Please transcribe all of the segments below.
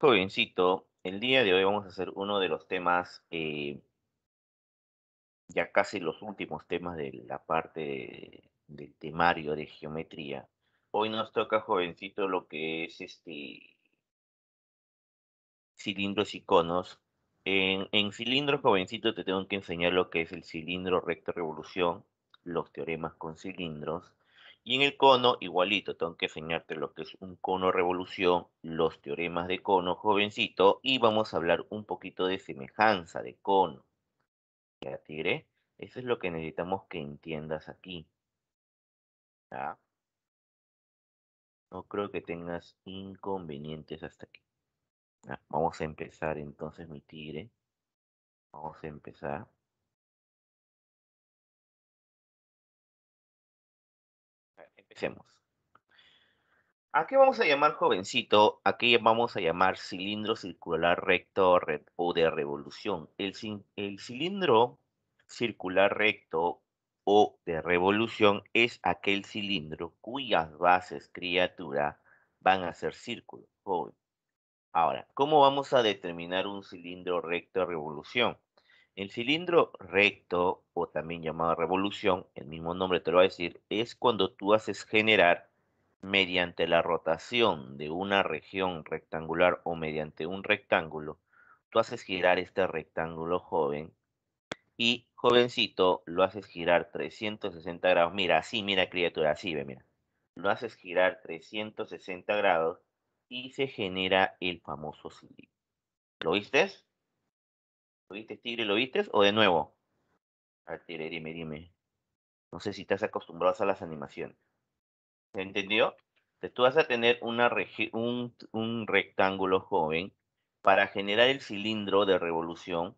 Jovencito, el día de hoy vamos a hacer uno de los temas, eh, ya casi los últimos temas de la parte del temario de geometría. Hoy nos toca, jovencito, lo que es este cilindros y conos. En, en cilindros, jovencito, te tengo que enseñar lo que es el cilindro recto revolución, los teoremas con cilindros, y en el cono, igualito, tengo que enseñarte lo que es un cono revolución, los teoremas de cono, jovencito, y vamos a hablar un poquito de semejanza de cono. ¿Ya, tigre? Eso es lo que necesitamos que entiendas aquí. No creo que tengas inconvenientes hasta aquí. Vamos a empezar entonces, mi tigre. Vamos a empezar. ¿A qué vamos a llamar jovencito? ¿A vamos a llamar cilindro circular recto o de revolución? El, cilindro circular recto o de revolución es aquel cilindro cuyas bases criatura van a ser círculos, Ahora, ¿cómo vamos a determinar un cilindro recto de revolución? El cilindro recto, o también llamado revolución, el mismo nombre te lo va a decir, es cuando tú haces generar mediante la rotación de una región rectangular o mediante un rectángulo, tú haces girar este rectángulo joven y jovencito lo haces girar 360 grados. Mira, así, mira criatura, así ve, mira. Lo haces girar 360 grados y se genera el famoso cilindro. ¿Lo viste? ¿Lo viste, Tigre? ¿Lo viste? ¿O de nuevo? A ver, dime, dime. No sé si estás acostumbrado a las animaciones. ¿Se ¿Entendió? Entonces tú vas a tener un, rectángulo joven para generar el cilindro de revolución.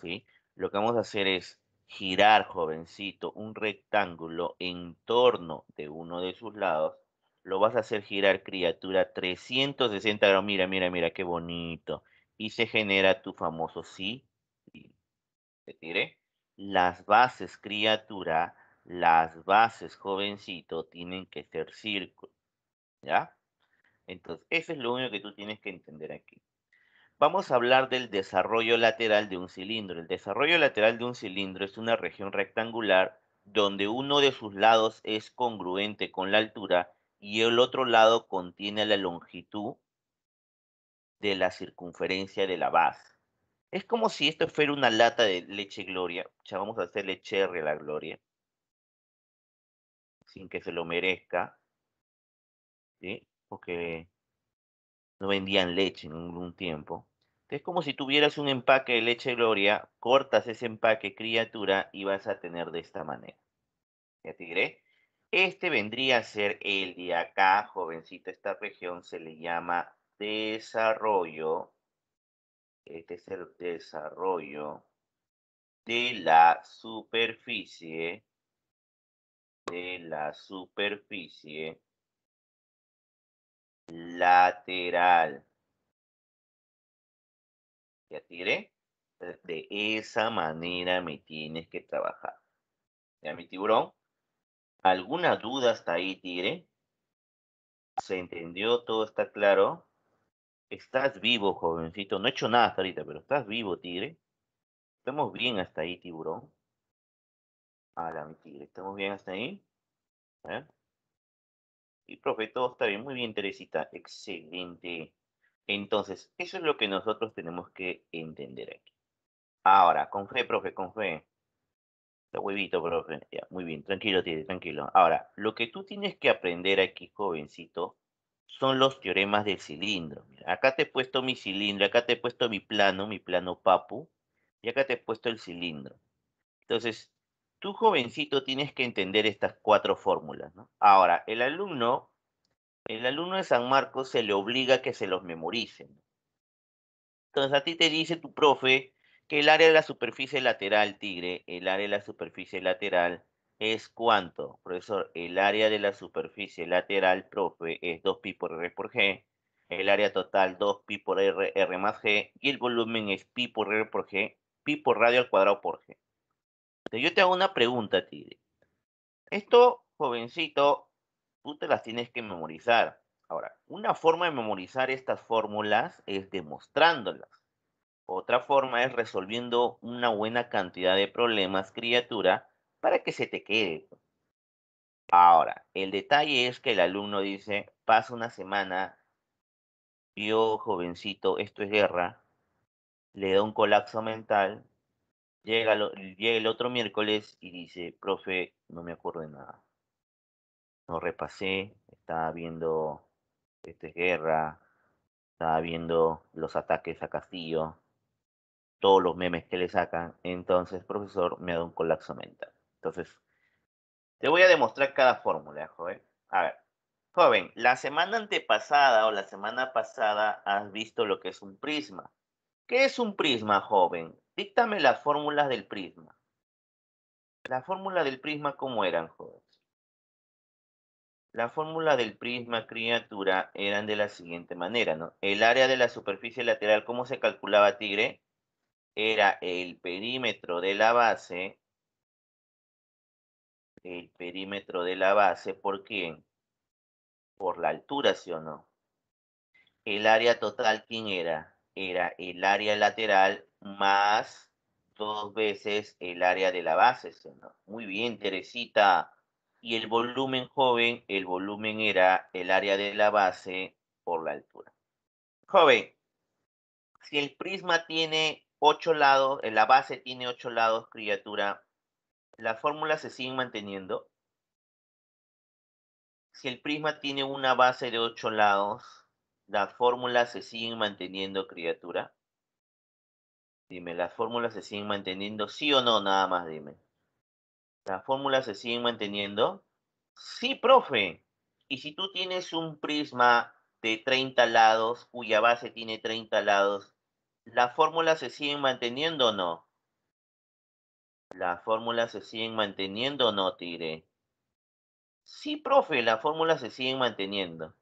¿sí? Lo que vamos a hacer es girar, jovencito, un rectángulo en torno de uno de sus lados. Lo vas a hacer girar, criatura, 360 grados. Mira, mira, mira, qué bonito. Y se genera tu famoso sí. Las bases, criatura, las bases, jovencito, tienen que ser círculos, ¿Ya? Entonces, eso es lo único que tú tienes que entender aquí. Vamos a hablar del desarrollo lateral de un cilindro. El desarrollo lateral de un cilindro es una región rectangular donde uno de sus lados es congruente con la altura y el otro lado contiene la longitud de la circunferencia de la base. Es como si esto fuera una lata de leche gloria. O vamos a hacer leche a la gloria. Sin que se lo merezca. ¿Sí? Porque no vendían leche en ningún tiempo. Es como si tuvieras un empaque de leche gloria, cortas ese empaque criatura y vas a tener de esta manera. Ya te diré. Este vendría a ser el de acá, jovencito. Esta región se le llama desarrollo este es el desarrollo de la superficie de la superficie lateral. ¿Ya tiré? De esa manera me tienes que trabajar. ¿Ya, mi tiburón? ¿Alguna duda hasta ahí, tigre? ¿Se entendió? ¿Todo está claro? Estás vivo, jovencito. No he hecho nada hasta ahorita, pero estás vivo, tigre. Estamos bien hasta ahí, tiburón. A la tigre, estamos bien hasta ahí. ¿Eh? Y profe, todo está bien. Muy bien, Teresita. Excelente. Entonces, eso es lo que nosotros tenemos que entender aquí. Ahora, con fe, profe, con fe. Está huevito, profe. muy bien, tranquilo, tigre, tranquilo. Ahora, lo que tú tienes que aprender aquí, jovencito, son los teoremas del cilindro. acá te he puesto mi cilindro, acá te he puesto mi plano, mi plano papu, y acá te he puesto el cilindro. Entonces, tú jovencito tienes que entender estas cuatro fórmulas. Ahora, el alumno, el alumno de San Marcos se le obliga a que se los memoricen. Entonces, a ti te dice tu profe que el área de la superficie lateral, tigre, el área de la superficie lateral es cuánto, profesor, el área de la superficie lateral, profe, es 2pi por r por g, el área total 2pi por r, r más g, y el volumen es pi por r por g, pi por radio al cuadrado por g. Entonces, yo te hago una pregunta, Tigre. Esto, jovencito, tú te las tienes que memorizar. Ahora, una forma de memorizar estas fórmulas es demostrándolas. Otra forma es resolviendo una buena cantidad de problemas, criatura, para que se te quede. Ahora, el detalle es que el alumno dice, pasa una semana, yo jovencito, esto es guerra, le da un colapso mental, llega, el otro miércoles y dice, profe, no me acuerdo de nada. No repasé, estaba viendo, esto es guerra, estaba viendo los ataques a Castillo, todos los memes que le sacan, entonces, profesor, me da un colapso mental. Entonces, te voy a demostrar cada fórmula, joven. A ver, joven, la semana antepasada o la semana pasada has visto lo que es un prisma. ¿Qué es un prisma, joven? Díctame las fórmulas del prisma. La fórmula del prisma, ¿cómo eran, joven? La fórmula del prisma criatura eran de la siguiente manera, ¿no? El área de la superficie lateral, ¿cómo se calculaba, tigre? Era el perímetro de la base el perímetro de la base. ¿Por quién? Por la altura, ¿sí o no? El área total, ¿quién era? Era el área lateral más dos veces el área de la base, ¿sí o no? Muy bien, Teresita. Y el volumen joven, el volumen era el área de la base por la altura. Joven, si el prisma tiene ocho lados, eh, la base tiene ocho lados, criatura, las fórmulas se siguen manteniendo. Si el prisma tiene una base de ocho lados, las fórmulas se siguen manteniendo, criatura. Dime, ¿las fórmulas se siguen manteniendo? Sí o no, nada más dime. ¿Las fórmulas se siguen manteniendo? Sí, profe. Y si tú tienes un prisma de 30 lados, cuya base tiene 30 lados, ¿las fórmulas se siguen manteniendo o no? ¿Las fórmulas se siguen manteniendo o no, Tigre? Sí, profe, las fórmulas se siguen manteniendo.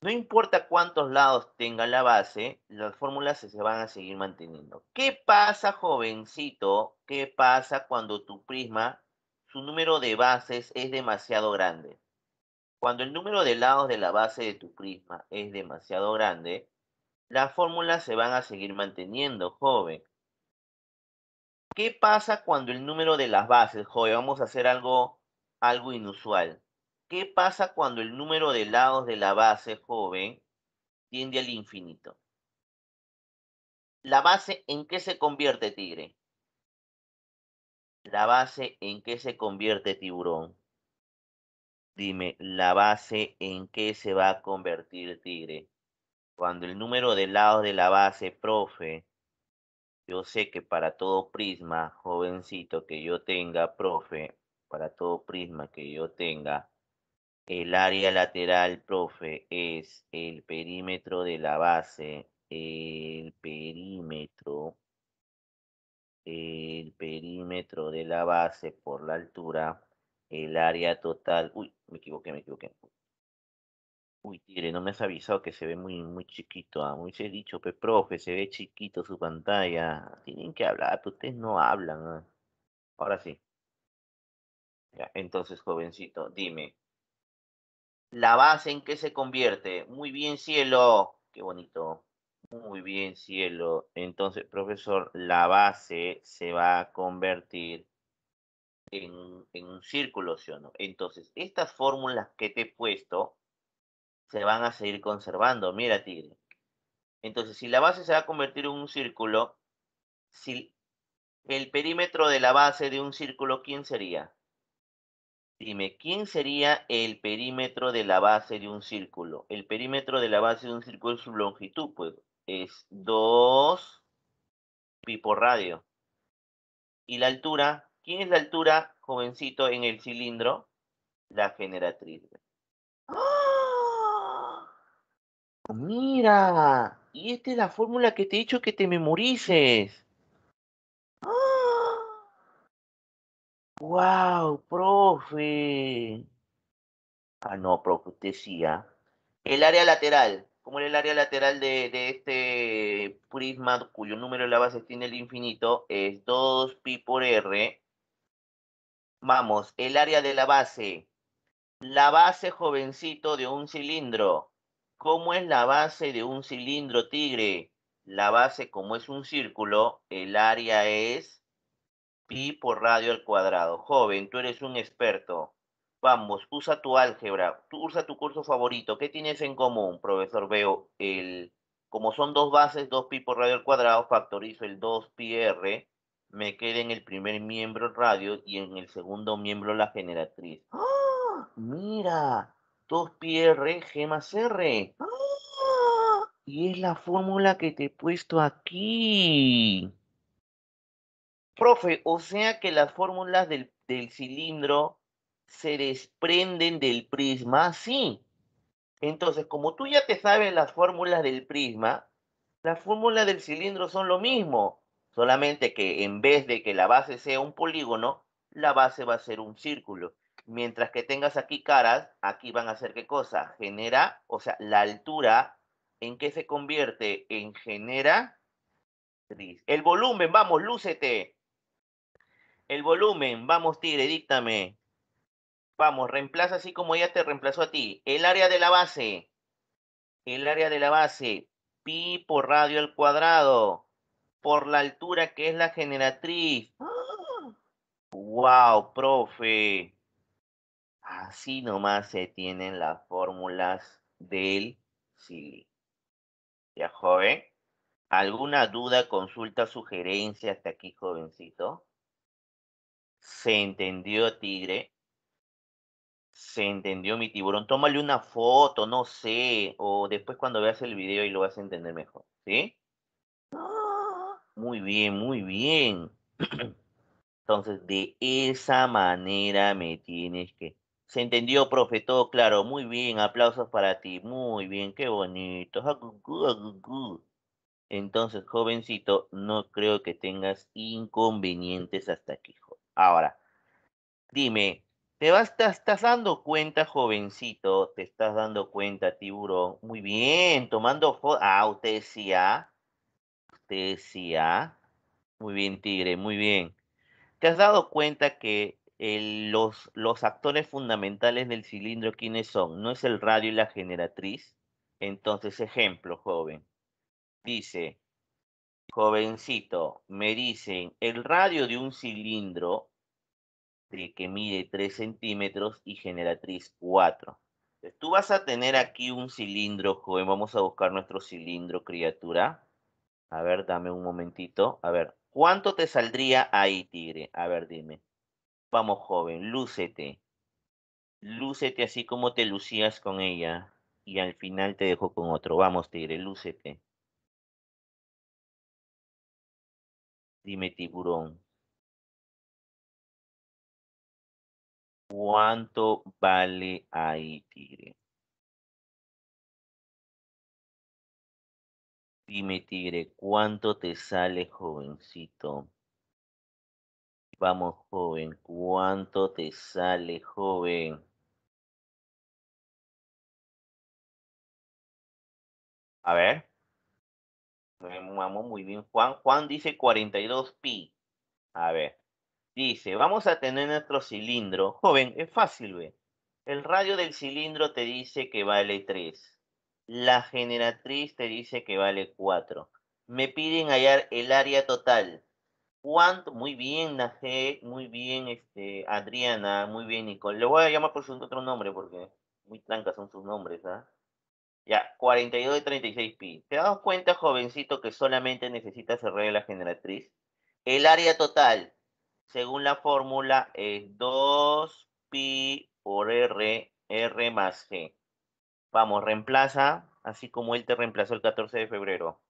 No importa cuántos lados tenga la base, las fórmulas se van a seguir manteniendo. ¿Qué pasa, jovencito? ¿Qué pasa cuando tu prisma, su número de bases es demasiado grande? Cuando el número de lados de la base de tu prisma es demasiado grande, las fórmulas se van a seguir manteniendo, joven. ¿Qué pasa cuando el número de las bases, joven, vamos a hacer algo, algo inusual? ¿Qué pasa cuando el número de lados de la base, joven, tiende al infinito? ¿La base en qué se convierte, tigre? La base en qué se convierte, tiburón. Dime, la base en qué se va a convertir, tigre. Cuando el número de lados de la base, profe, yo sé que para todo prisma, jovencito que yo tenga, profe, para todo prisma que yo tenga, el área lateral, profe, es el perímetro de la base, el perímetro, el perímetro de la base por la altura, el área total, uy, me equivoqué, me equivoqué, Uy, Tire, no me has avisado que se ve muy, muy chiquito. ¿ah? Muy se dicho, profe, se ve chiquito su pantalla. Tienen que hablar, pero pues, ustedes no hablan. Ah. Ahora sí. Ya, entonces, jovencito, dime. ¿La base en qué se convierte? Muy bien, cielo. Qué bonito. Muy bien, cielo. Entonces, profesor, la base se va a convertir en, en un círculo, ¿sí o no? Entonces, estas fórmulas que te he puesto se van a seguir conservando. Mira, Tigre. Entonces, si la base se va a convertir en un círculo, si el perímetro de la base de un círculo, ¿quién sería? Dime, ¿quién sería el perímetro de la base de un círculo? El perímetro de la base de un círculo es su longitud, pues es 2 pi por radio. ¿Y la altura? ¿Quién es la altura, jovencito, en el cilindro? La generatriz. ¡Ah! Mira, y esta es la fórmula que te he dicho que te memorices. ¡Wow, profe! Ah, no, profe, te decía ¿ah? El área lateral. Como el área lateral de, de, este prisma, cuyo número de la base tiene el infinito, es 2pi por r. Vamos, el área de la base. La base jovencito de un cilindro ¿Cómo es la base de un cilindro tigre? La base, como es un círculo, el área es pi por radio al cuadrado. Joven, tú eres un experto. Vamos, usa tu álgebra, tú usa tu curso favorito. ¿Qué tienes en común, profesor? Veo el... Como son dos bases, dos pi por radio al cuadrado, factorizo el 2 r. me queda en el primer miembro el radio y en el segundo miembro la generatriz. ¡Oh! ¡Mira! 2PR más R. ¡Ah! Y es la fórmula que te he puesto aquí. Profe, o sea que las fórmulas del, del cilindro se desprenden del prisma, sí. Entonces, como tú ya te sabes las fórmulas del prisma, las fórmulas del cilindro son lo mismo, solamente que en vez de que la base sea un polígono, la base va a ser un círculo. Mientras que tengas aquí caras, aquí van a hacer qué cosa? Genera, o sea, la altura en que se convierte en genera El volumen, vamos, lúcete. El volumen, vamos, tigre, díctame. Vamos, reemplaza así como ella te reemplazó a ti. El área de la base. El área de la base, pi por radio al cuadrado, por la altura que es la generatriz. ¡Wow, ¡Ah! profe! así nomás se tienen las fórmulas del silly ¿Ya, joven? ¿Alguna duda, consulta, sugerencia hasta aquí, jovencito? ¿Se entendió, tigre? Se entendió mi tiburón. Tómale una foto, no sé. O después cuando veas el video y lo vas a entender mejor. ¿Sí? Ah. Muy bien, muy bien. Entonces, de esa manera me tienes que se entendió, profe, todo claro. Muy bien, aplausos para ti. Muy bien, qué bonito. Entonces, jovencito, no creo que tengas inconvenientes hasta aquí. Ahora, dime, te vas, te estás dando cuenta, jovencito, te estás dando cuenta, tiburón. Muy bien, tomando Ah, usted decía. Ah. Usted decía. Ah. Muy bien, tigre, muy bien. ¿Te has dado cuenta que los, actores fundamentales del cilindro, ¿quiénes son? No es el radio y la generatriz. Entonces, ejemplo, joven. Dice, jovencito, me dicen, el radio de un cilindro que mide 3 centímetros y generatriz 4. Entonces, tú vas a tener aquí un cilindro, joven. Vamos a buscar nuestro cilindro, criatura. A ver, dame un momentito. A ver, ¿cuánto te saldría ahí, tigre? A ver, dime. Vamos, joven, lúcete. Lúcete así como te lucías con ella y al final te dejo con otro. Vamos, tigre, lúcete. Dime, tiburón. ¿Cuánto vale ahí, tigre? Dime, tigre, ¿cuánto te sale, jovencito? Vamos, joven. ¿Cuánto te sale, joven? A ver. Vamos muy bien, Juan. Juan dice 42 pi. A ver. Dice, vamos a tener nuestro cilindro. Joven, es fácil, ve. El radio del cilindro te dice que vale 3. La generatriz te dice que vale 4. Me piden hallar el área total. ¿Cuánto? Muy bien, Najé, muy bien, este, Adriana, muy bien, Nicole. Le voy a llamar por su otro nombre porque muy trancas son sus nombres, ¿ah? Ya, 42 de 36 pi. ¿Te das cuenta, jovencito, que solamente necesitas cerrar la generatriz? El área total, según la fórmula, es 2pi por r, r más g. Vamos, reemplaza, así como él te reemplazó el 14 de febrero.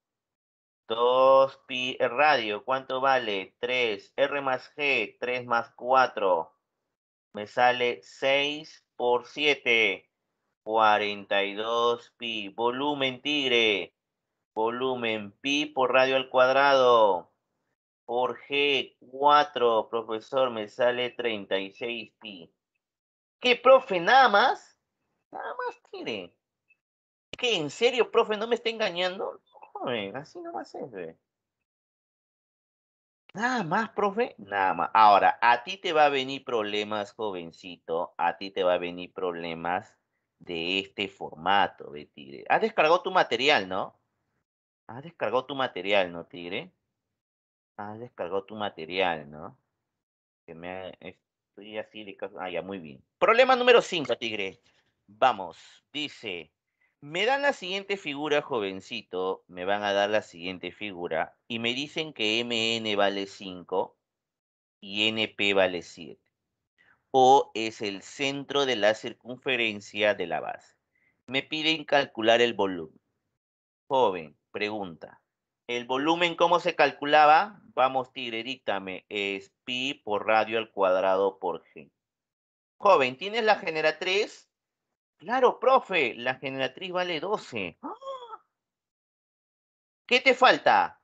2 pi eh, radio, ¿cuánto vale? 3. R más G, 3 más 4. Me sale 6 por 7. 42 pi. Volumen tigre. Volumen pi por radio al cuadrado. Por G, 4. Profesor, me sale 36 pi. ¿Qué, profe? Nada más. Nada más, tigre. ¿Qué? ¿En serio, profe? ¿No me está engañando? así así nomás es. Nada más, profe, nada más. Ahora, a ti te va a venir problemas, jovencito, a ti te va a venir problemas de este formato, de Tigre. Has descargado tu material, ¿no? Has descargado tu material, ¿no, Tigre? Has descargado tu material, ¿no? Que me ha... estoy así de Ah, ya, muy bien. Problema número 5, Tigre. Vamos, dice me dan la siguiente figura, jovencito, me van a dar la siguiente figura y me dicen que MN vale 5 y NP vale 7. O es el centro de la circunferencia de la base. Me piden calcular el volumen. Joven, pregunta. ¿El volumen cómo se calculaba? Vamos, tigre, dictame. Es pi por radio al cuadrado por g. Joven, ¿tienes la generatriz? Claro, profe, la generatriz vale 12. ¡Ah! ¿Qué te falta?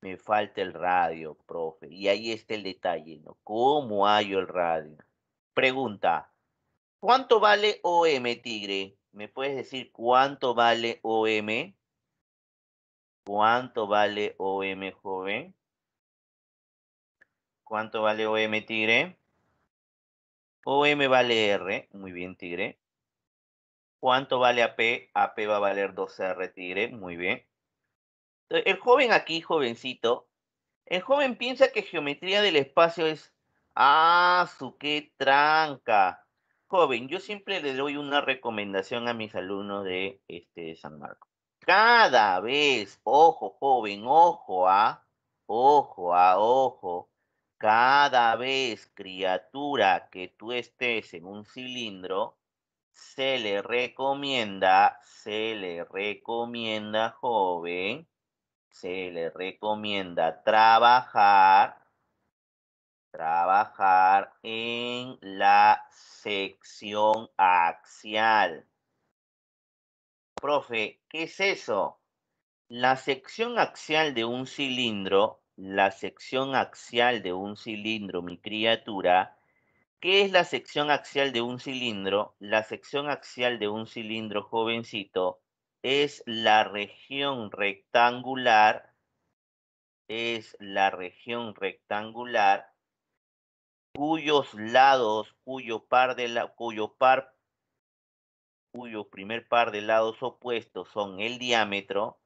Me falta el radio, profe. Y ahí está el detalle, ¿no? ¿Cómo hallo el radio? Pregunta, ¿cuánto vale OM, Tigre? ¿Me puedes decir cuánto vale OM? ¿Cuánto vale OM, joven? ¿Cuánto vale OM, Tigre? OM vale R. Muy bien, Tigre. ¿Cuánto vale AP? AP va a valer 12R Tigre, muy bien. E, el joven aquí, jovencito, el joven piensa que geometría del espacio es, ah, su qué tranca. Joven, yo siempre le doy una recomendación a mis alumnos de, este, San Marcos. Cada vez, ojo, joven, ojo, a, ¿ah? ojo, a, ¿ah? ojo, cada vez, criatura, que tú estés en un cilindro, se le recomienda, se le recomienda, joven, se le recomienda trabajar, trabajar en la sección axial. Profe, ¿qué es eso? La sección axial de un cilindro, la sección axial de un cilindro, mi criatura, ¿Qué es la sección axial de un cilindro? La sección axial de un cilindro jovencito es la región rectangular, es la región rectangular cuyos lados, cuyo par cuyo par, cuyo primer par de lados opuestos son el diámetro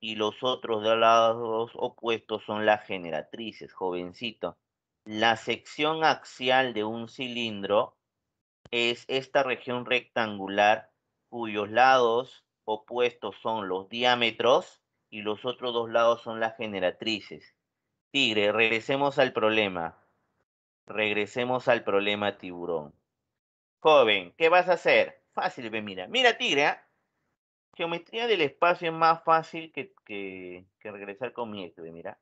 y los otros dos lados opuestos son las generatrices, jovencito. La sección axial de un cilindro es esta región rectangular cuyos lados opuestos son los diámetros y los otros dos lados son las generatrices. Tigre, regresemos al problema. Regresemos al problema tiburón. Joven, ¿qué vas a hacer? Fácil, ve, mira. Mira, tigre, ¿ah? Geometría del espacio es más fácil que, que, regresar con mi ve, mira.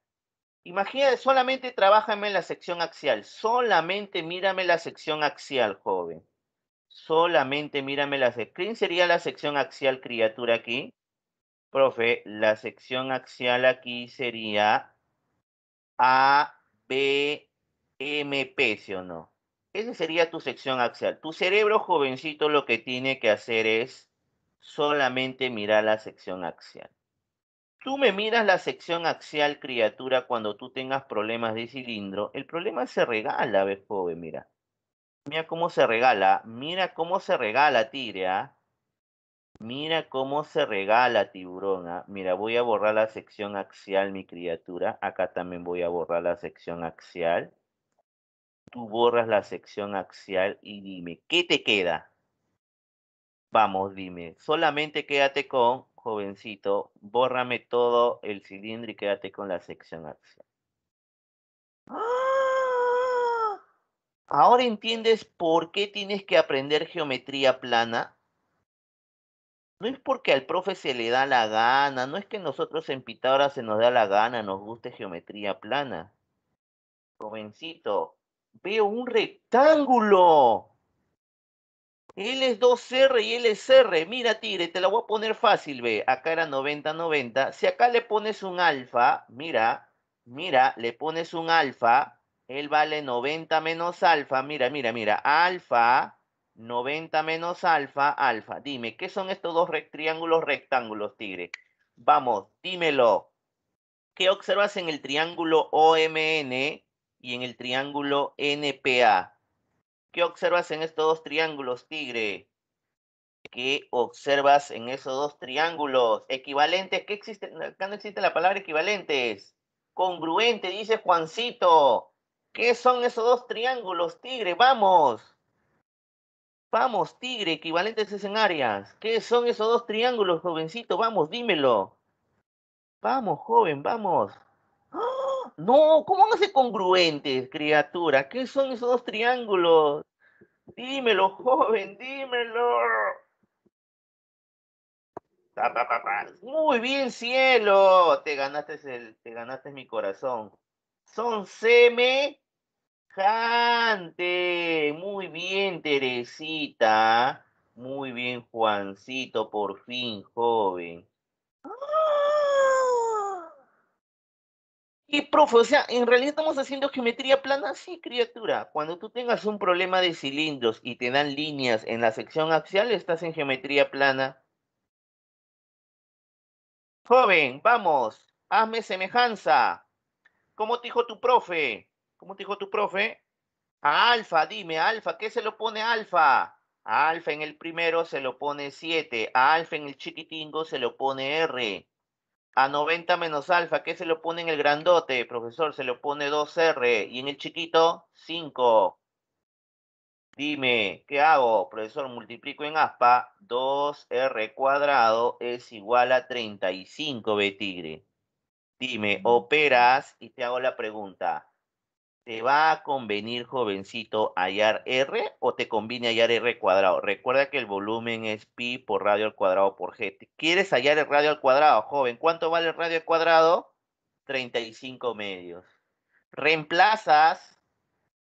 Imagínate, solamente trabájame la sección axial. Solamente mírame la sección axial, joven. Solamente mírame la sección. sería la sección axial criatura aquí? Profe, la sección axial aquí sería A, B, M, P, ¿sí o no? Esa sería tu sección axial. Tu cerebro jovencito lo que tiene que hacer es solamente mirar la sección axial tú me miras la sección axial, criatura, cuando tú tengas problemas de cilindro, el problema se regala, ves, joven, mira. Mira cómo se regala, mira cómo se regala, tigre, ¿ah? Mira cómo se regala, tiburona. ¿ah? Mira, voy a borrar la sección axial, mi criatura. Acá también voy a borrar la sección axial. Tú borras la sección axial y dime, ¿qué te queda? Vamos, dime, solamente quédate con jovencito, bórrame todo el cilindro y quédate con la sección acción. ¡Ah! Ahora entiendes por qué tienes que aprender geometría plana. No es porque al profe se le da la gana, no es que nosotros en Pitágoras se nos da la gana, nos guste geometría plana. Jovencito, veo un rectángulo. Él es 2R y él es R. Mira, Tigre, te la voy a poner fácil, ve. Acá era 90-90. Si acá le pones un alfa, mira, mira, le pones un alfa, él vale 90 menos alfa. Mira, mira, mira. Alfa, 90 menos alfa, alfa. Dime, ¿qué son estos dos triángulos rectángulos, Tigre? Vamos, dímelo. ¿Qué observas en el triángulo OMN y en el triángulo NPA? ¿Qué observas en estos dos triángulos, Tigre? ¿Qué observas en esos dos triángulos? Equivalentes, ¿qué existe? Acá no existe la palabra equivalentes. Congruente, dice Juancito. ¿Qué son esos dos triángulos, Tigre? Vamos. Vamos, Tigre, equivalentes es en áreas. ¿Qué son esos dos triángulos, jovencito? Vamos, dímelo. Vamos, joven, vamos. ¡Oh! No, ¿cómo no a ser congruentes, criatura? ¿Qué son esos dos triángulos? Dímelo, joven, dímelo. Muy bien, cielo. Te ganaste el, te ganaste mi corazón. Son semejante. Muy bien, Teresita. Muy bien, Juancito, por fin, joven. ¡Ah! Y profe, o sea, en realidad estamos haciendo geometría plana, sí, criatura. Cuando tú tengas un problema de cilindros y te dan líneas en la sección axial, estás en geometría plana. Joven, vamos, hazme semejanza. ¿Cómo te dijo tu profe? ¿Cómo te dijo tu profe? A alfa, dime, alfa, ¿qué se lo pone alfa? A alfa en el primero se lo pone 7, a alfa en el chiquitingo se lo pone R a 90 menos alfa, ¿qué se lo pone en el grandote, profesor? Se lo pone 2R y en el chiquito 5. Dime, ¿qué hago, profesor? Multiplico en aspa, 2R cuadrado es igual a 35, B tigre. Dime, mm. operas y te hago la pregunta. ¿Te va a convenir, jovencito, hallar R o te conviene hallar R cuadrado? Recuerda que el volumen es pi por radio al cuadrado por g. ¿Quieres hallar el radio al cuadrado, joven? ¿Cuánto vale el radio al cuadrado? 35 medios. Reemplazas,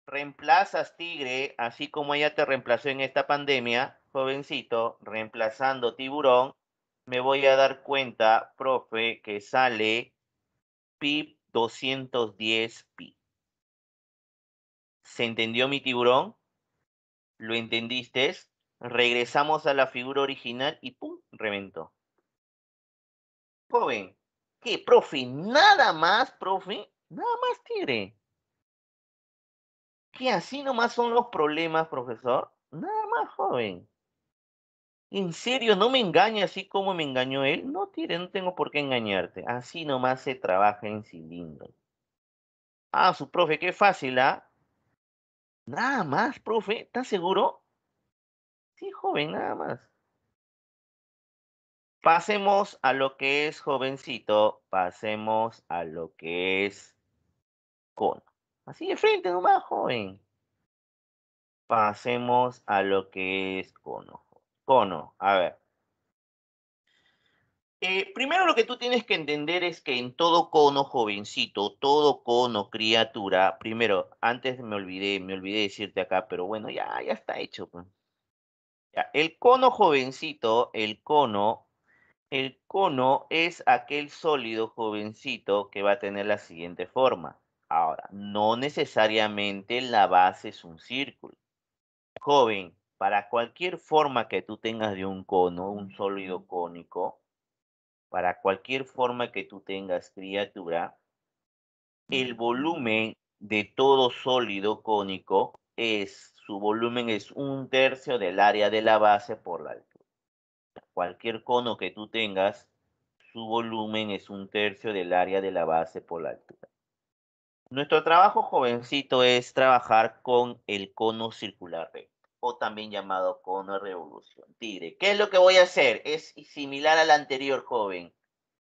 reemplazas, tigre, así como ella te reemplazó en esta pandemia, jovencito, reemplazando tiburón, me voy a dar cuenta, profe, que sale pi 210 pi se entendió mi tiburón, lo entendiste, regresamos a la figura original y ¡pum! reventó. Joven, ¿qué, profe? Nada más, profe, nada más tire. que así nomás son los problemas, profesor? Nada más, joven. En serio, no me engañe así como me engañó él. No, tire, no tengo por qué engañarte. Así nomás se trabaja en cilindro. Ah, su profe, qué fácil, ¿ah? Nada más, profe, ¿estás seguro? Sí, joven, nada más. Pasemos a lo que es jovencito, pasemos a lo que es cono. Así de frente nomás, joven. Pasemos a lo que es cono. Cono, a ver. Eh, primero lo que tú tienes que entender es que en todo cono jovencito, todo cono criatura, primero, antes me olvidé, me olvidé decirte acá, pero bueno, ya, ya está hecho. Pues. Ya, el cono jovencito, el cono, el cono es aquel sólido jovencito que va a tener la siguiente forma. Ahora, no necesariamente la base es un círculo. Joven, para cualquier forma que tú tengas de un cono, un sólido cónico, para cualquier forma que tú tengas criatura, el volumen de todo sólido cónico es, su volumen es un tercio del área de la base por la altura. Cualquier cono que tú tengas, su volumen es un tercio del área de la base por la altura. Nuestro trabajo jovencito es trabajar con el cono circular recto también llamado cono de revolución tigre. ¿Qué es lo que voy a hacer? Es similar al anterior joven,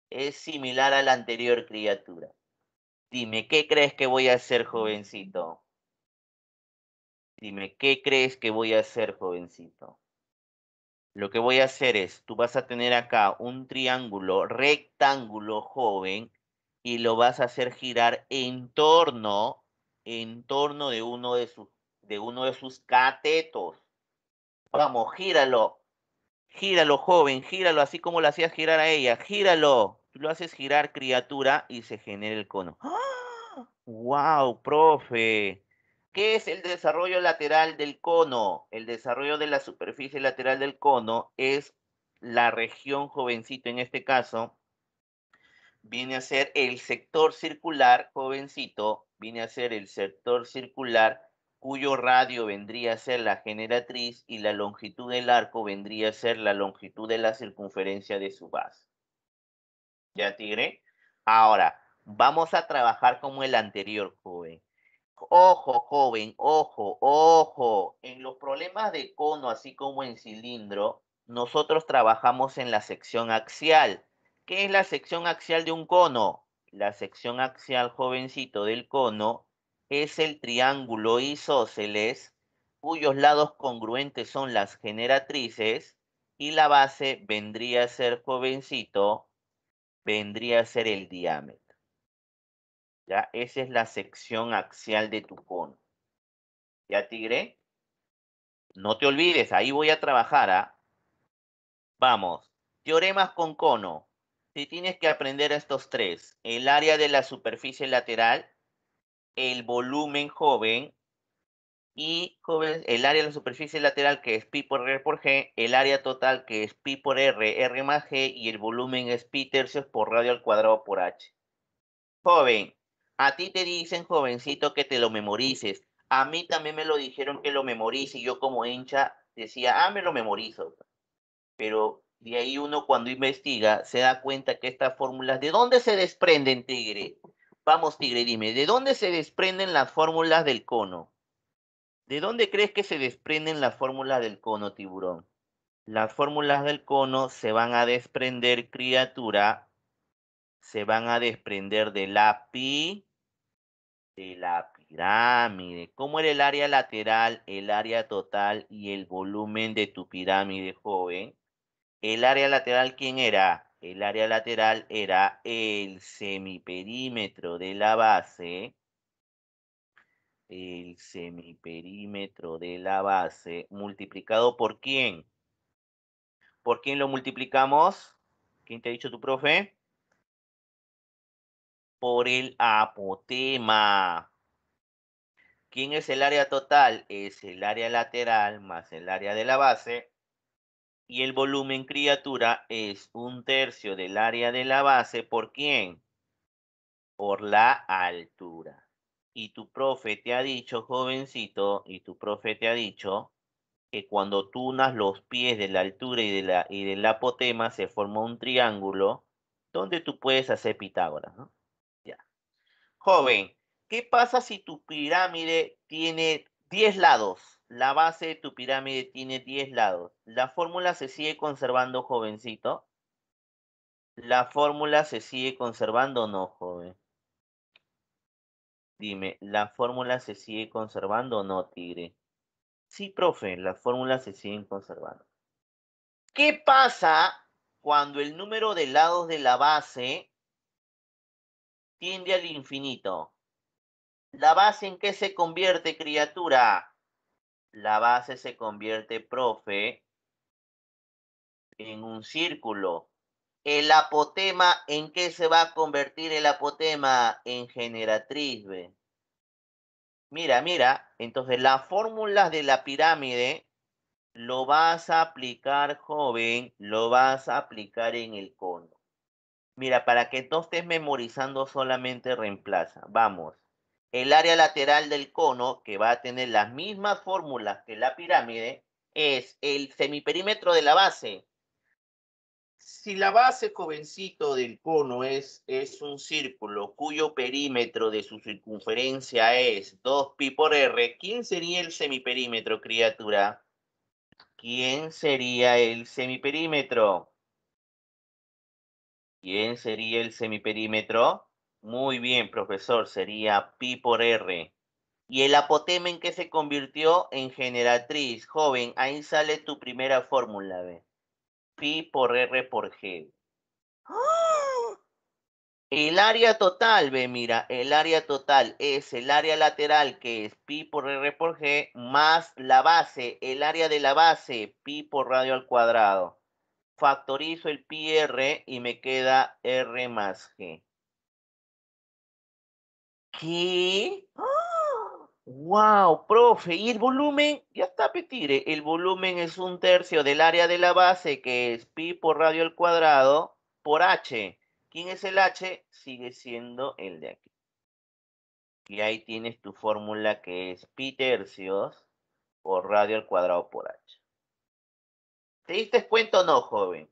es similar a la anterior criatura. Dime, ¿qué crees que voy a hacer, jovencito? Dime, ¿qué crees que voy a hacer, jovencito? Lo que voy a hacer es, tú vas a tener acá un triángulo rectángulo joven y lo vas a hacer girar en torno, en torno de uno de sus de uno de sus catetos. Vamos, gíralo. Gíralo, joven, gíralo, así como lo hacías girar a ella. Gíralo. Tú lo haces girar, criatura, y se genera el cono. ¡Ah! ¡Guau, profe! ¿Qué es el desarrollo lateral del cono? El desarrollo de la superficie lateral del cono es la región jovencito, en este caso, viene a ser el sector circular, jovencito, viene a ser el sector circular cuyo radio vendría a ser la generatriz y la longitud del arco vendría a ser la longitud de la circunferencia de su base. ¿Ya tigre? Ahora, vamos a trabajar como el anterior, joven. Ojo, joven, ojo, ojo. En los problemas de cono, así como en cilindro, nosotros trabajamos en la sección axial. ¿Qué es la sección axial de un cono? La sección axial, jovencito, del cono es el triángulo isósceles cuyos lados congruentes son las generatrices y la base vendría a ser jovencito, vendría a ser el diámetro. Ya, esa es la sección axial de tu cono. ¿Ya, tigre? No te olvides, ahí voy a trabajar. a ¿ah? Vamos, teoremas con cono. Si tienes que aprender estos tres, el área de la superficie lateral, el volumen joven y joven, el área de la superficie lateral que es pi por r por g, el área total que es pi por r, r más g y el volumen es pi tercios por radio al cuadrado por h. Joven, a ti te dicen, jovencito, que te lo memorices. A mí también me lo dijeron que lo memorice y yo como hincha decía, ah, me lo memorizo. Pero de ahí uno cuando investiga se da cuenta que estas fórmulas, ¿de dónde se desprenden, tigre? Vamos, Tigre, dime, ¿de dónde se desprenden las fórmulas del cono? ¿De dónde crees que se desprenden las fórmulas del cono, tiburón? Las fórmulas del cono se van a desprender, criatura, se van a desprender de la pi, de la pirámide. ¿Cómo era el área lateral, el área total y el volumen de tu pirámide, joven? El área lateral, ¿quién era? el área lateral era el semiperímetro de la base, el semiperímetro de la base multiplicado por quién. ¿Por quién lo multiplicamos? ¿Quién te ha dicho tu profe? Por el apotema. ¿Quién es el área total? Es el área lateral más el área de la base y el volumen criatura es un tercio del área de la base. ¿Por quién? Por la altura. Y tu profe te ha dicho, jovencito, y tu profe te ha dicho que cuando tú unas los pies de la altura y, de la, y del apotema se forma un triángulo donde tú puedes hacer Pitágoras. Ya. Joven, ¿qué pasa si tu pirámide tiene 10 lados? la base de tu pirámide tiene 10 lados. La fórmula se sigue conservando, jovencito. La fórmula se sigue conservando o no, joven. Dime, ¿la fórmula se sigue conservando o no, tigre? Sí, profe, las fórmulas se siguen conservando. ¿Qué pasa cuando el número de lados de la base tiende al infinito? ¿La base en qué se convierte, criatura? la base se convierte, profe, en un círculo. El apotema, ¿en qué se va a convertir el apotema? En generatriz, ¿ve? Mira, mira, entonces las fórmulas de la pirámide lo vas a aplicar, joven, lo vas a aplicar en el cono. Mira, para que no estés memorizando, solamente reemplaza. Vamos. El área lateral del cono, que va a tener las mismas fórmulas que la pirámide, es el semiperímetro de la base. Si la base jovencito del cono es, es un círculo cuyo perímetro de su circunferencia es 2pi por r, ¿quién sería el semiperímetro, criatura? ¿Quién sería el semiperímetro? ¿Quién sería el semiperímetro? Muy bien, profesor, sería pi por r. Y el apotema en que se convirtió en generatriz, joven, ahí sale tu primera fórmula, ¿ve? Pi por r por g. ¡Ah! El área total, ve, mira, el área total es el área lateral, que es pi por r por g, más la base, el área de la base, pi por radio al cuadrado. Factorizo el pi r y me queda r más g. ¿Qué? ¡Wow, profe! ¿Y el volumen? Ya está, Petire. El volumen es un tercio del área de la base, que es pi por radio al cuadrado por h. ¿Quién es el h? Sigue siendo el de aquí. Y ahí tienes tu fórmula que es pi tercios por radio al cuadrado por h. ¿Te diste cuenta o no, joven?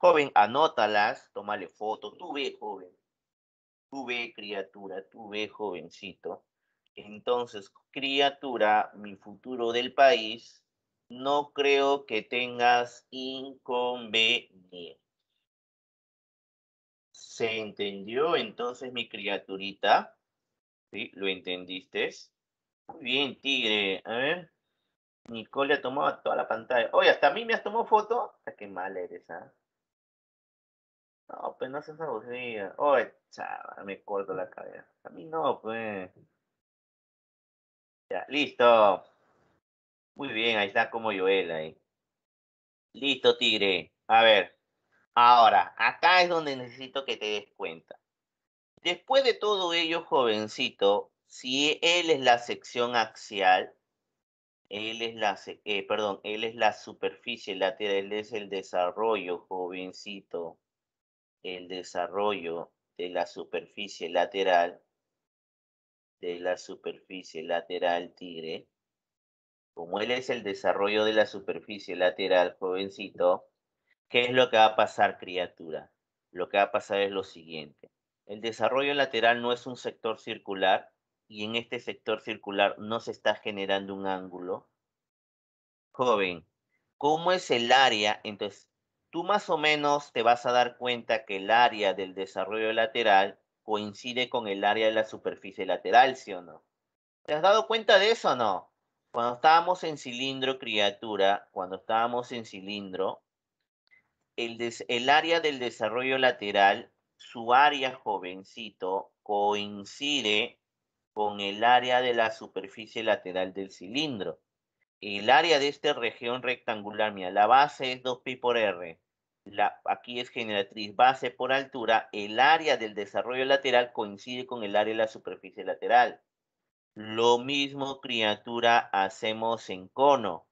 Joven, anótalas, tómale foto. Tú ves, joven. Tú criatura, tuve jovencito. Entonces, criatura, mi futuro del país, no creo que tengas inconveniente. ¿Se entendió entonces mi criaturita? ¿Sí? ¿Lo entendiste? Muy bien, tigre. A ver. Nicole ha tomado toda la pantalla. Oye, hasta a mí me has tomado foto. Ah, qué mal eres, ¿ah? No, pues no seas aburrida. Oye, me corto la cabeza. A mí no, pues. Ya, listo. Muy bien, ahí está como Joel ahí. Listo, Tigre. A ver. Ahora, acá es donde necesito que te des cuenta. Después de todo ello, jovencito, si él es la sección axial, él es la, eh, perdón, él es la superficie lateral, él es el desarrollo, jovencito, el desarrollo de la superficie lateral de la superficie lateral tigre. Como él es el desarrollo de la superficie lateral, jovencito, ¿qué es lo que va a pasar, criatura? Lo que va a pasar es lo siguiente. El desarrollo lateral no es un sector circular y en este sector circular no se está generando un ángulo. Joven, ¿cómo es el área? Entonces, tú más o menos te vas a dar cuenta que el área del desarrollo lateral coincide con el área de la superficie lateral, ¿sí o no? ¿Te has dado cuenta de eso o no? Cuando estábamos en cilindro, criatura, cuando estábamos en cilindro, el, el área del desarrollo lateral, su área jovencito, coincide con el área de la superficie lateral del cilindro. El área de esta región rectangular, mira, la base es 2pi por r. La, aquí es generatriz base por altura. El área del desarrollo lateral coincide con el área de la superficie lateral. Lo mismo, criatura, hacemos en cono.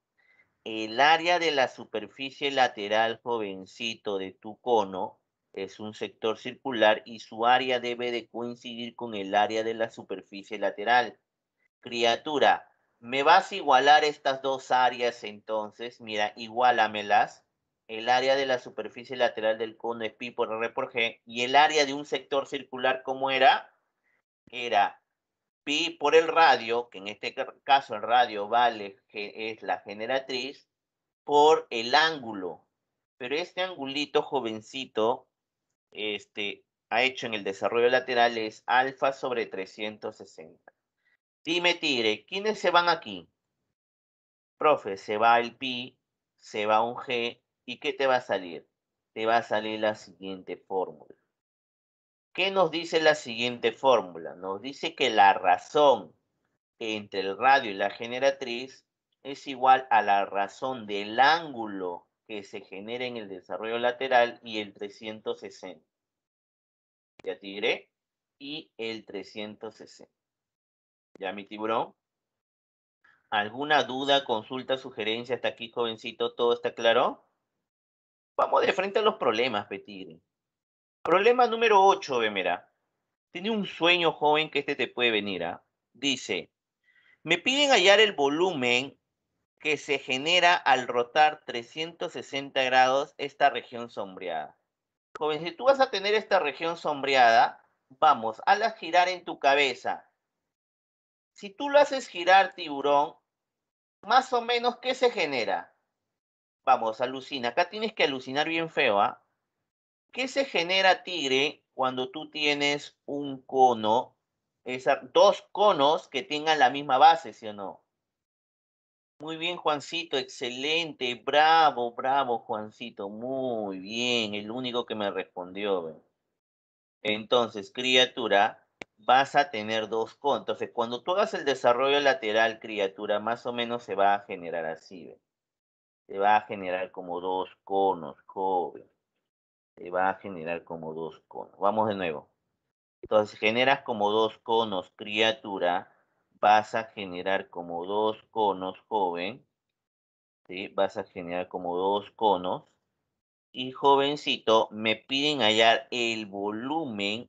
El área de la superficie lateral, jovencito, de tu cono es un sector circular y su área debe de coincidir con el área de la superficie lateral. Criatura, me vas a igualar estas dos áreas entonces, mira, igualamelas. El área de la superficie lateral del cono es pi por r por g y el área de un sector circular, ¿cómo era? Era pi por el radio, que en este caso el radio vale, que es la generatriz, por el ángulo. Pero este angulito jovencito, este, ha hecho en el desarrollo lateral es alfa sobre 360. Dime, Tigre, ¿quiénes se van aquí? Profe, se va el pi, se va un g, ¿y qué te va a salir? Te va a salir la siguiente fórmula. ¿Qué nos dice la siguiente fórmula? Nos dice que la razón entre el radio y la generatriz es igual a la razón del ángulo que se genera en el desarrollo lateral y el 360. ¿Ya tigre? Y el 360 ya mi tiburón. ¿Alguna duda, consulta, sugerencia hasta aquí, jovencito? ¿Todo está claro? Vamos de frente a los problemas, Petir. Problema número 8, Bemera. Tiene un sueño, joven, que este te puede venir. a. ¿ah? Dice, me piden hallar el volumen que se genera al rotar 360 grados esta región sombreada. Joven, si tú vas a tener esta región sombreada, vamos, hazla girar en tu cabeza si tú lo haces girar, tiburón, más o menos, ¿qué se genera? Vamos, alucina. Acá tienes que alucinar bien feo, ¿ah? ¿Qué se genera, tigre, cuando tú tienes un cono, dos conos que tengan la misma base, sí o no? Muy bien, Juancito, excelente, bravo, bravo, Juancito, muy bien, el único que me respondió. Entonces, criatura, vas a tener dos conos. Entonces, cuando tú hagas el desarrollo lateral, criatura, más o menos se va a generar así. Se va a generar como dos conos, joven. Se va a generar como dos conos. Vamos de nuevo. Entonces, generas como dos conos, criatura. Vas a generar como dos conos, joven. ¿Sí? Vas a generar como dos conos. Y jovencito, me piden hallar el volumen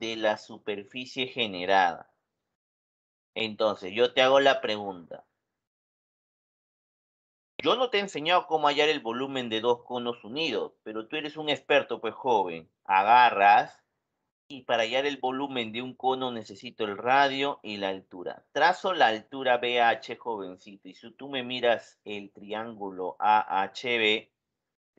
de la superficie generada. Entonces, yo te hago la pregunta. Yo no te he enseñado cómo hallar el volumen de dos conos unidos, pero tú eres un experto, pues joven. Agarras y para hallar el volumen de un cono necesito el radio y la altura. Trazo la altura BH, jovencito, y si tú me miras el triángulo AHB,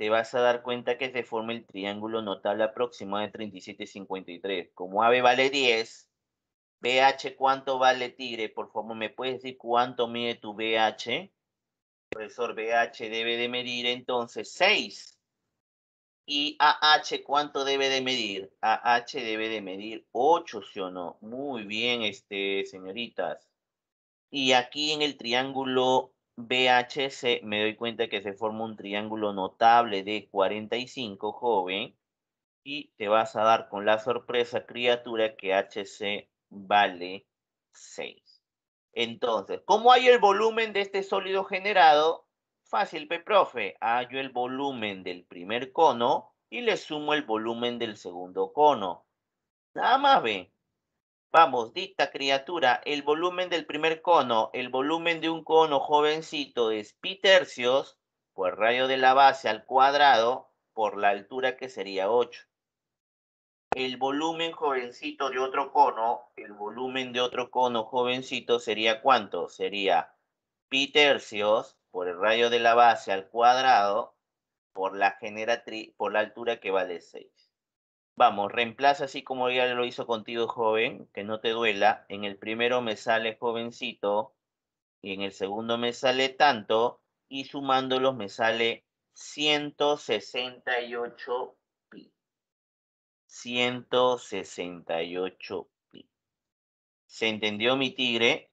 te vas a dar cuenta que se forma el triángulo notable aproximado de 37,53. Como AB vale 10, BH cuánto vale Tigre, por favor, ¿me puedes decir cuánto mide tu BH? profesor BH debe de medir entonces 6. ¿Y AH cuánto debe de medir? AH debe de medir 8, ¿sí o no? Muy bien, este, señoritas. Y aquí en el triángulo BHC, me doy cuenta que se forma un triángulo notable de 45, joven, y te vas a dar con la sorpresa, criatura, que HC vale 6. Entonces, ¿cómo hay el volumen de este sólido generado? Fácil, p profe. Hallo el volumen del primer cono y le sumo el volumen del segundo cono. Nada más ve. Vamos, dicta criatura, el volumen del primer cono, el volumen de un cono jovencito es pi tercios por radio de la base al cuadrado por la altura que sería 8. El volumen jovencito de otro cono, el volumen de otro cono jovencito sería cuánto? Sería pi tercios por el radio de la base al cuadrado por la, generatriz, por la altura que vale 6. Vamos, reemplaza así como ya lo hizo contigo, joven, que no te duela. En el primero me sale jovencito, y en el segundo me sale tanto, y sumándolos me sale 168 pi. 168 pi. ¿Se entendió mi tigre?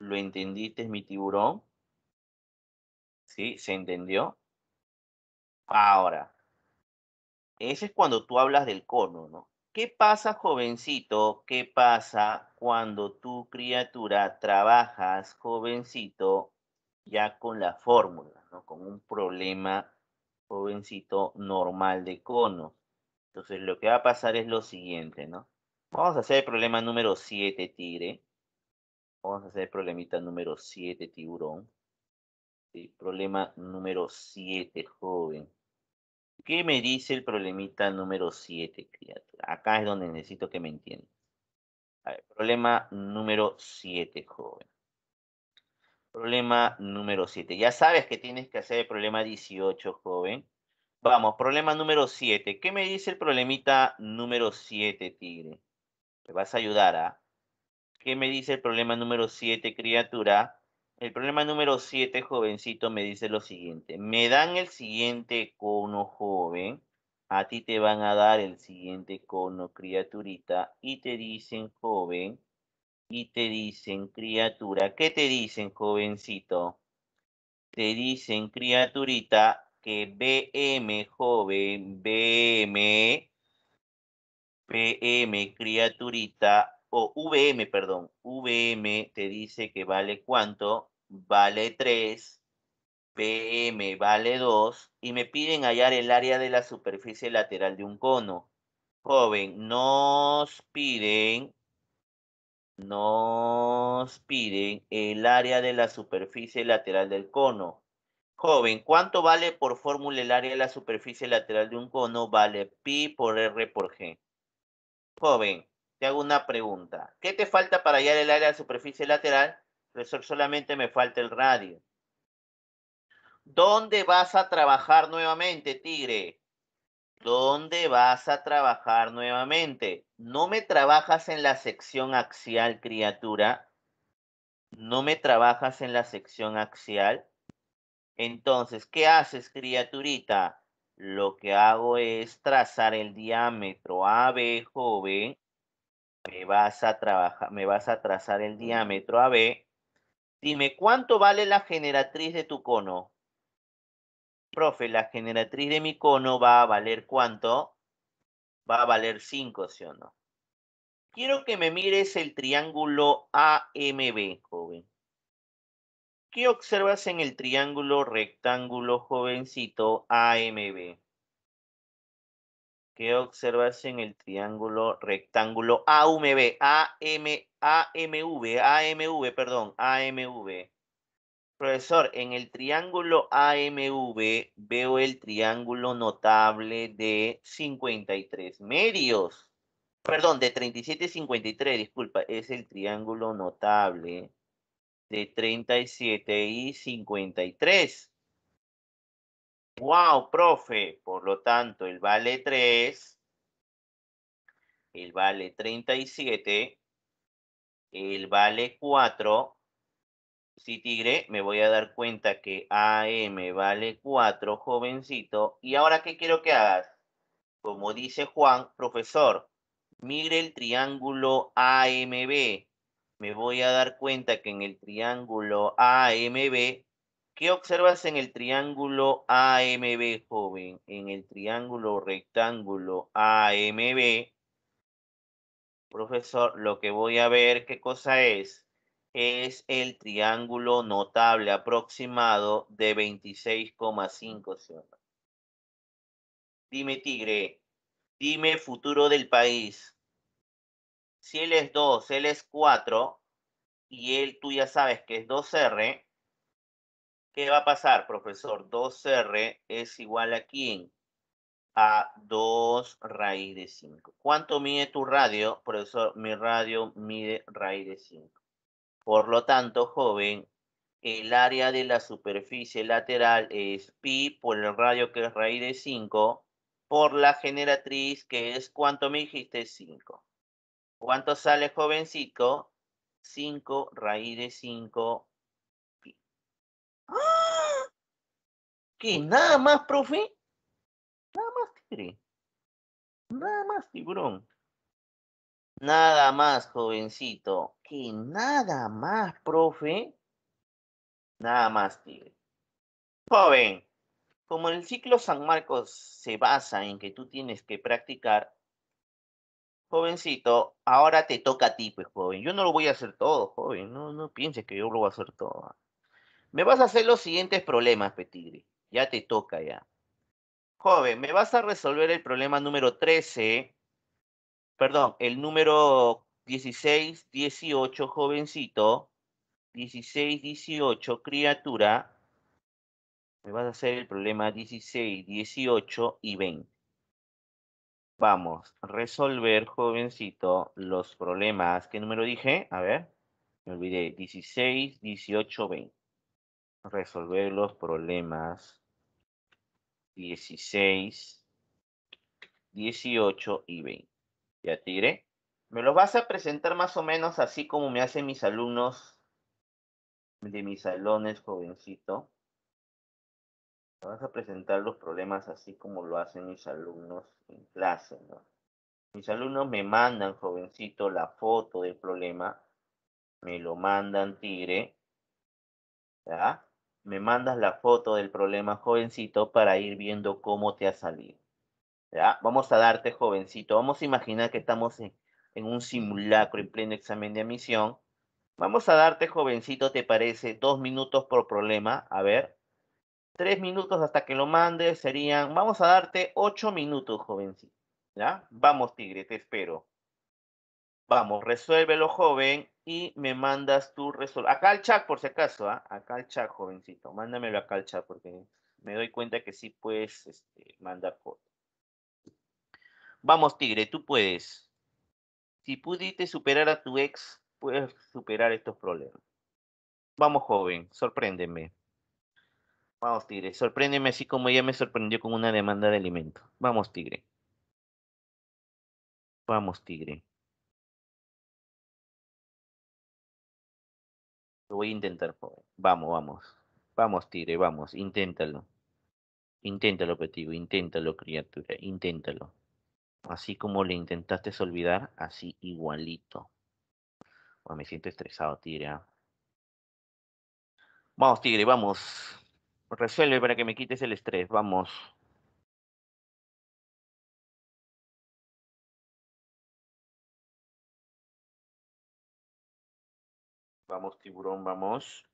¿Lo entendiste mi tiburón? ¿Sí? ¿Se entendió? Ahora, ese es cuando tú hablas del cono, ¿no? ¿Qué pasa, jovencito? ¿Qué pasa cuando tu criatura trabajas, jovencito, ya con la fórmula, ¿no? Con un problema, jovencito, normal de cono. Entonces, lo que va a pasar es lo siguiente, ¿no? Vamos a hacer el problema número 7, tigre. Vamos a hacer el problemita número 7, tiburón. El problema número 7, joven. ¿Qué me dice el problemita número 7, criatura? Acá es donde necesito que me entiendan. A ver, problema número 7, joven. Problema número 7. Ya sabes que tienes que hacer el problema 18, joven. Vamos, problema número 7. ¿Qué me dice el problemita número 7, tigre? Te vas a ayudar a... Ah? ¿Qué me dice el problema número 7, criatura? El problema número 7, jovencito, me dice lo siguiente. Me dan el siguiente cono joven, a ti te van a dar el siguiente cono criaturita y te dicen joven y te dicen criatura. ¿Qué te dicen, jovencito? Te dicen criaturita que BM, joven, BM, BM, criaturita, o VM, perdón, VM te dice que vale cuánto, vale 3, PM vale 2, y me piden hallar el área de la superficie lateral de un cono. Joven, nos piden, nos piden el área de la superficie lateral del cono. Joven, ¿cuánto vale por fórmula el área de la superficie lateral de un cono? Vale pi por R por G. Joven, te hago una pregunta. ¿Qué te falta para hallar el área de superficie lateral? Pues solamente me falta el radio. ¿Dónde vas a trabajar nuevamente, Tigre? ¿Dónde vas a trabajar nuevamente? No me trabajas en la sección axial, criatura. No me trabajas en la sección axial. Entonces, ¿qué haces, criaturita? Lo que hago es trazar el diámetro AB joven me vas a trazar el diámetro AB. Dime, ¿cuánto vale la generatriz de tu cono? Profe, la generatriz de mi cono va a valer cuánto? Va a valer 5, ¿sí o no? Quiero que me mires el triángulo AMB, joven. ¿Qué observas en el triángulo rectángulo, jovencito, AMB? ¿Qué observas en el triángulo rectángulo AMV, AMV, AMV, perdón, AMV. Profesor, en el triángulo AMV veo el triángulo notable de 53 medios. Perdón, de 37 y 53, disculpa, es el triángulo notable de 37 y 53. Wow, profe. Por lo tanto, el vale 3, el vale 37, el vale 4. Si tigre, me voy a dar cuenta que AM vale 4, jovencito. ¿Y ahora qué quiero que hagas? Como dice Juan, profesor, mire el triángulo AMB. Me voy a dar cuenta que en el triángulo AMB ¿Qué observas en el triángulo AMB, joven? En el triángulo rectángulo AMB, profesor, lo que voy a ver, ¿qué cosa es? Es el triángulo notable aproximado de 26,5, Dime, Tigre, dime futuro del país. Si él es 2, él es 4, y él, tú ya sabes que es 2R, ¿Qué va a pasar, profesor? 2R es igual a quién? A 2 raíz de 5. ¿Cuánto mide tu radio? Profesor, mi radio mide raíz de 5. Por lo tanto, joven, el área de la superficie lateral es pi por el radio que es raíz de 5 por la generatriz que es, ¿cuánto me dijiste? 5. ¿Cuánto sale, jovencito? 5 raíz de 5 que ¿Nada más, profe? Nada más, tigre. Nada más, tiburón. Nada más, jovencito. Que nada más, profe. Nada más, tigre. Joven, como el ciclo San Marcos se basa en que tú tienes que practicar, jovencito, ahora te toca a ti, pues, joven. Yo no lo voy a hacer todo, joven. No, no pienses que yo lo voy a hacer todo. Me vas a hacer los siguientes problemas, Petigre. Ya te toca ya. Joven, me vas a resolver el problema número 13, perdón, el número 16, 18, jovencito. 16, 18, criatura. Me vas a hacer el problema 16, 18 y 20. Vamos, resolver, jovencito, los problemas. ¿Qué número dije? A ver, me olvidé. 16, 18, 20 resolver los problemas 16, 18 y 20. Ya Tigre? Me lo vas a presentar más o menos así como me hacen mis alumnos de mis salones, jovencito. Me vas a presentar los problemas así como lo hacen mis alumnos en clase, ¿no? Mis alumnos me mandan, jovencito, la foto del problema. Me lo mandan, tigre. ¿Ya? me mandas la foto del problema, jovencito, para ir viendo cómo te ha salido. ¿Ya? Vamos a darte, jovencito, vamos a imaginar que estamos en, un simulacro en pleno examen de admisión. Vamos a darte, jovencito, ¿te parece? Dos minutos por problema. A ver, tres minutos hasta que lo mandes serían, vamos a darte ocho minutos, jovencito. ¿Ya? Vamos, tigre, te espero. Vamos, resuélvelo, joven y me mandas tu resolución. Acá al chat, por si acaso, ¿ah? acá al chat, jovencito. Mándamelo acá al chat porque me doy cuenta que sí puedes este, mandar Vamos, Tigre, tú puedes. Si pudiste superar a tu ex, puedes superar estos problemas. Vamos, joven, sorpréndeme. Vamos, Tigre, sorpréndeme así como ella me sorprendió con una demanda de alimento. Vamos, Tigre. Vamos, Tigre. Lo voy a intentar, Vamos, vamos. Vamos, Tigre, vamos. Inténtalo. Inténtalo, Petigo. Inténtalo, criatura. Inténtalo. Así como le intentaste olvidar, así igualito. me siento estresado, Tigre. Ah. Vamos, Tigre, vamos. Resuelve para que me quites el estrés. Vamos. Vamos, tiburón, vamos.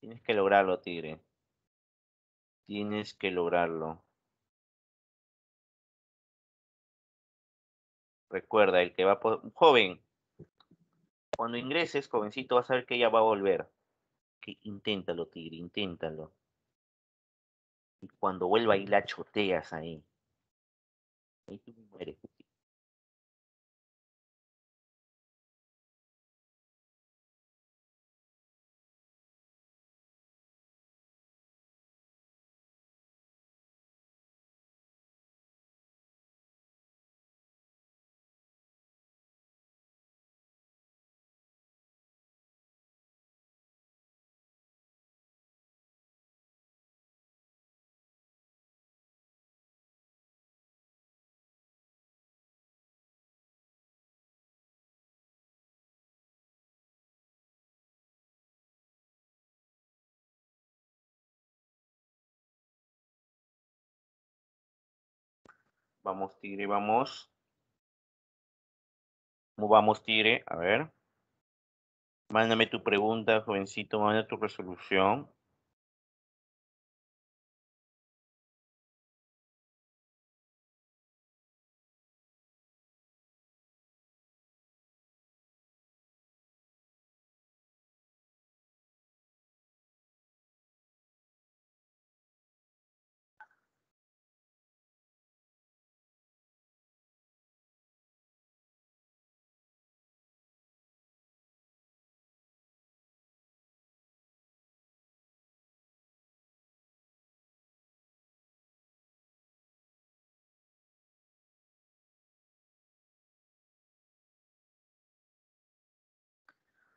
Tienes que lograrlo, Tigre. Tienes que lograrlo. Recuerda, el que va por... Joven, cuando ingreses, jovencito, vas a ver que ella va a volver. Que inténtalo, tigre, inténtalo. Y cuando vuelva ahí, la choteas ahí. Ahí tú mueres. Vamos, Tigre, vamos. ¿Cómo vamos, Tigre? A ver. Mándame tu pregunta, jovencito, mándame tu resolución.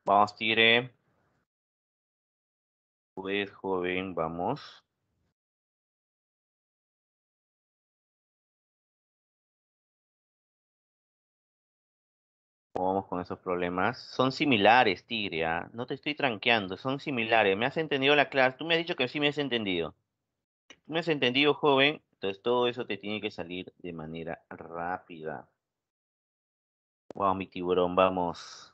Vamos, Tigre. Ves, pues, joven, vamos. Vamos con esos problemas. Son similares, Tigre. ¿ah? No te estoy tranqueando, son similares. Me has entendido la clase. Tú me has dicho que sí me has entendido. Tú me has entendido, joven. Entonces todo eso te tiene que salir de manera rápida. Wow, mi tiburón, vamos.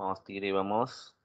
Vamos, Tigre, vamos.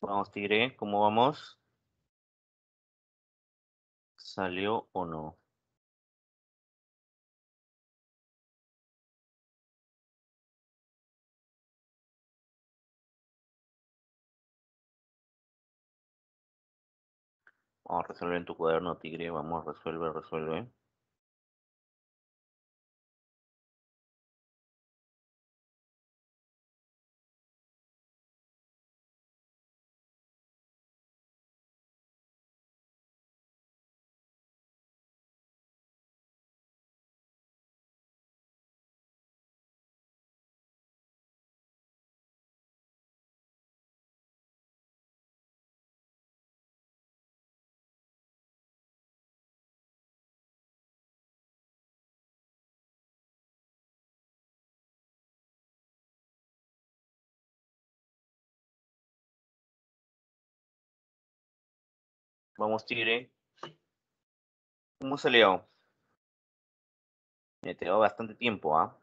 Vamos, Tigre, ¿cómo vamos? ¿Salió o no? Vamos a resolver en tu cuaderno, Tigre. Vamos, resuelve, resuelve. Vamos, Tigre. ¿Cómo se le quedó bastante tiempo, ¿ah?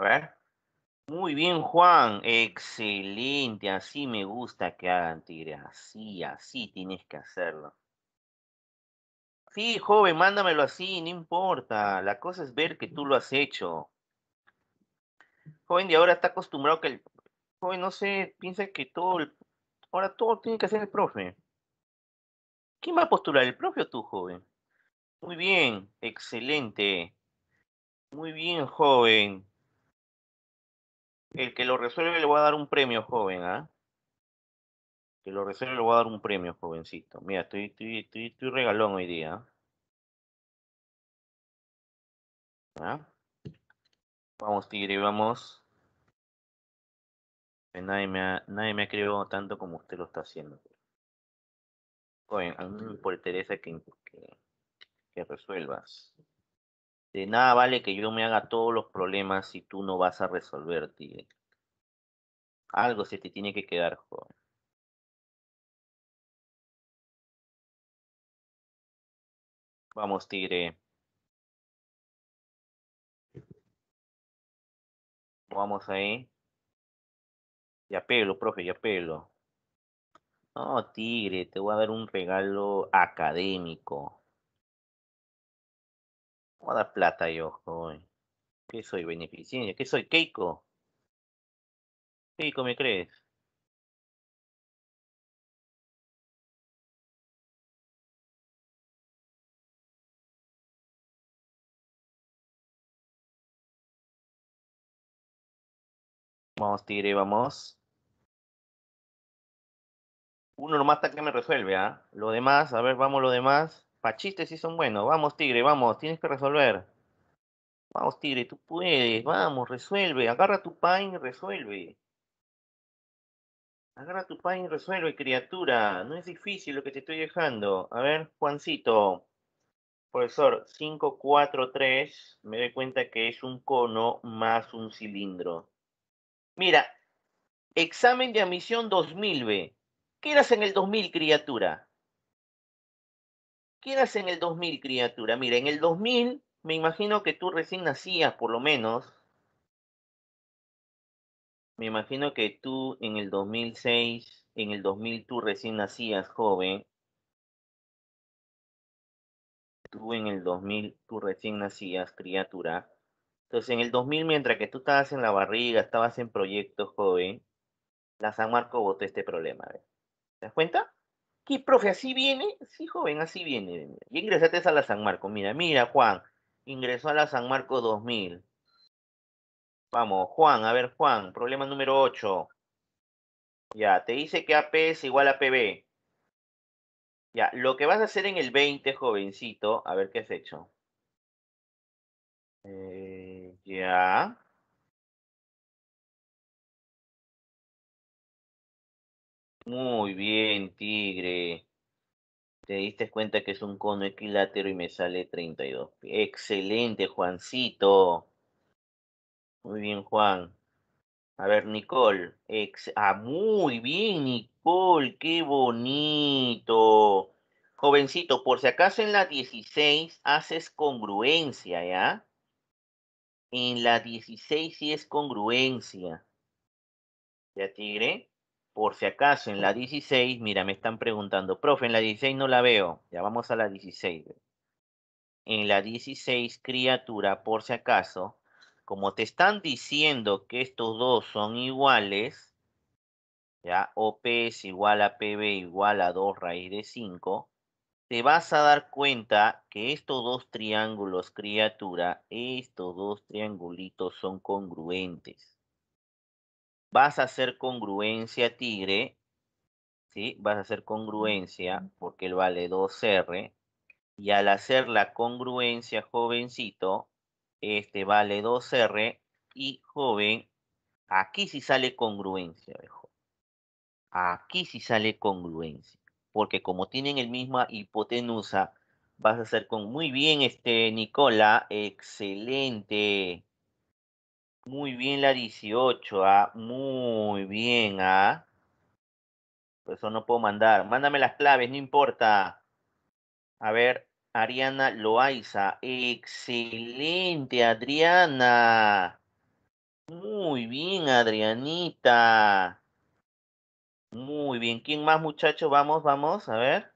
A ver. Muy bien, Juan. Excelente. Así me gusta que hagan, Tigre. Así, así tienes que hacerlo. Sí, joven, mándamelo así, no importa. La cosa es ver que tú lo has hecho. Joven de ahora está acostumbrado que el joven, no sé, piensa que todo, el... ahora todo tiene que hacer el profe. ¿Quién va a postular, el profe o tú, joven? Muy bien, excelente. Muy bien, joven. El que lo resuelve le voy a dar un premio, joven, ¿ah? Que lo resuelve le voy a dar un premio, jovencito. Mira, estoy, estoy, estoy, estoy regalón hoy día. ¿ah? ¿Ah? Vamos, Tigre, vamos. Pues nadie me, ha, nadie me ha creído tanto como usted lo está haciendo. Joven, a mí me mm. que, que resuelvas. De nada vale que yo me haga todos los problemas si tú no vas a resolver, tigre. Algo se te tiene que quedar, joven. Vamos, Tigre. Vamos ahí. Ya pelo, profe, ya pelo. No, Tigre, te voy a dar un regalo académico. Voy a dar plata yo, ojo, Que soy, beneficencia? Que soy, Keiko? Keiko, ¿me crees? Vamos, Tigre, vamos. Uno nomás está que me resuelve, ¿ah? Lo demás, a ver, vamos, lo demás. Pachistes sí son buenos. Vamos, Tigre, vamos, tienes que resolver. Vamos, Tigre, tú puedes. Vamos, resuelve. Agarra tu pain y resuelve. Agarra tu pain y resuelve, criatura. No es difícil lo que te estoy dejando. A ver, Juancito. Profesor, 543, me doy cuenta que es un cono más un cilindro. Mira, examen de admisión 2000, b ¿Qué eras en el 2000, criatura? ¿Qué haces en el 2000, criatura? Mira, en el 2000 me imagino que tú recién nacías, por lo menos. Me imagino que tú en el 2006, en el 2000 tú recién nacías, joven. Tú en el 2000, tú recién nacías, criatura. Entonces, en el 2000, mientras que tú estabas en la barriga, estabas en proyectos, joven, la San Marco votó este problema. ¿Te das cuenta? Y profe, así viene, sí, joven, así viene. Y ingresaste a la San Marco, mira, mira, Juan, ingresó a la San Marco 2000. Vamos, Juan, a ver, Juan, problema número 8. Ya, te dice que AP es igual a PB. Ya, lo que vas a hacer en el 20, jovencito, a ver qué has hecho. Eh, ya. Muy bien, Tigre. Te diste cuenta que es un cono equilátero y me sale 32. Excelente, Juancito. Muy bien, Juan. A ver, Nicole. ah, muy bien, Nicole. Qué bonito. Jovencito, por si acaso en la 16 haces congruencia, ¿ya? En la 16 sí es congruencia. ¿Ya, Tigre? por si acaso en la 16, mira, me están preguntando, profe, en la 16 no la veo, ya vamos a la 16. En la 16, criatura, por si acaso, como te están diciendo que estos dos son iguales, ya, OP es igual a PB igual a 2 raíz de 5, te vas a dar cuenta que estos dos triángulos, criatura, estos dos triangulitos son congruentes vas a hacer congruencia tigre, ¿sí? Vas a hacer congruencia porque él vale 2R. Y al hacer la congruencia jovencito, este vale 2R y joven, aquí sí sale congruencia, viejo, Aquí sí sale congruencia, porque como tienen el misma hipotenusa, vas a hacer con muy bien este Nicola, excelente. Muy bien la 18, ¿ah? Muy bien, ¿ah? Por eso no puedo mandar. Mándame las claves, no importa. A ver, Ariana Loaiza. Excelente, Adriana. Muy bien, Adrianita. Muy bien. ¿Quién más, muchachos? Vamos, vamos, a ver.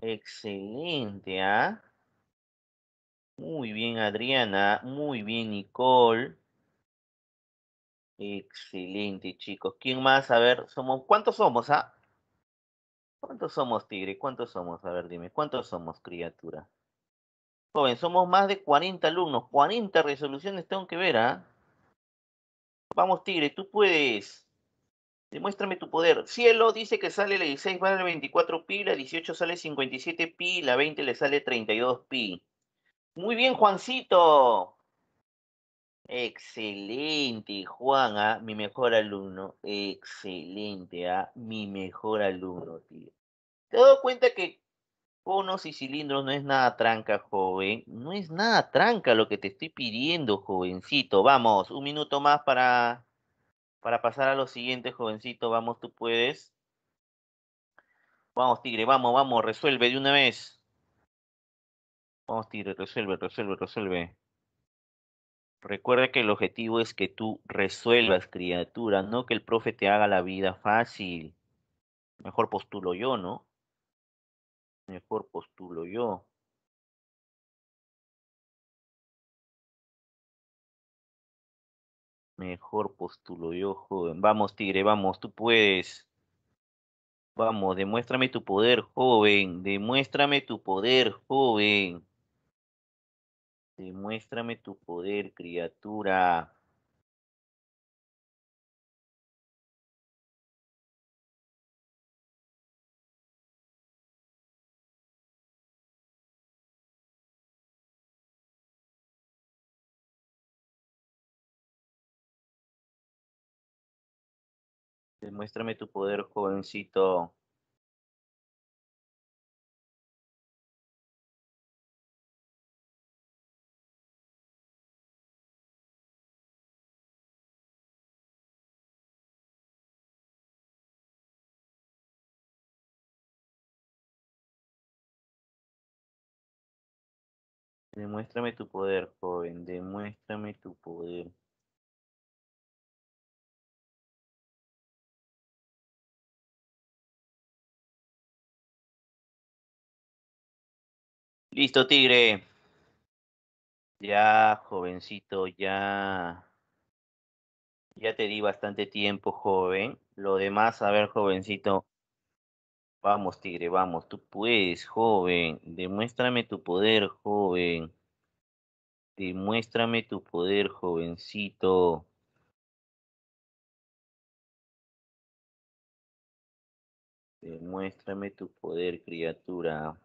Excelente, ah. Muy bien, Adriana. Muy bien, Nicole. Excelente, chicos. ¿Quién más? A ver, somos, ¿cuántos somos, ah? ¿Cuántos somos, Tigre? ¿Cuántos somos? A ver, dime, ¿cuántos somos, criatura? Joven, somos más de 40 alumnos, 40 resoluciones tengo que ver, ¿ah? Vamos, Tigre, tú puedes. Demuéstrame tu poder. Cielo dice que sale la 16, vale 24 pi, la 18 sale 57 pi, la 20 le sale 32 pi. Muy bien, Juancito. Excelente, Juan, a ah, mi mejor alumno. Excelente, a ah, mi mejor alumno, tío. Te he cuenta que conos y cilindros no es nada tranca, joven. No es nada tranca lo que te estoy pidiendo, jovencito. Vamos, un minuto más para, para pasar a lo siguiente, jovencito. Vamos, tú puedes. Vamos, tigre, vamos, vamos, resuelve de una vez. Vamos, tigre, resuelve, resuelve, resuelve. Recuerda que el objetivo es que tú resuelvas, criatura, no que el profe te haga la vida fácil. Mejor postulo yo, ¿no? Mejor postulo yo. Mejor postulo yo, joven. Vamos, tigre, vamos, tú puedes. Vamos, demuéstrame tu poder, joven. Demuéstrame tu poder, joven. Demuéstrame este, tu poder, criatura. Demuéstrame tu poder, jovencito. Demuéstrame tu poder, joven, demuéstrame tu poder. Listo, tigre. Ya, jovencito, ya. Ya te di bastante tiempo, joven. Lo demás, a ver, jovencito, Vamos, tigre, vamos, tú puedes, joven. Demuéstrame tu poder, joven. Demuéstrame tu poder, jovencito. Demuéstrame tu poder, criatura.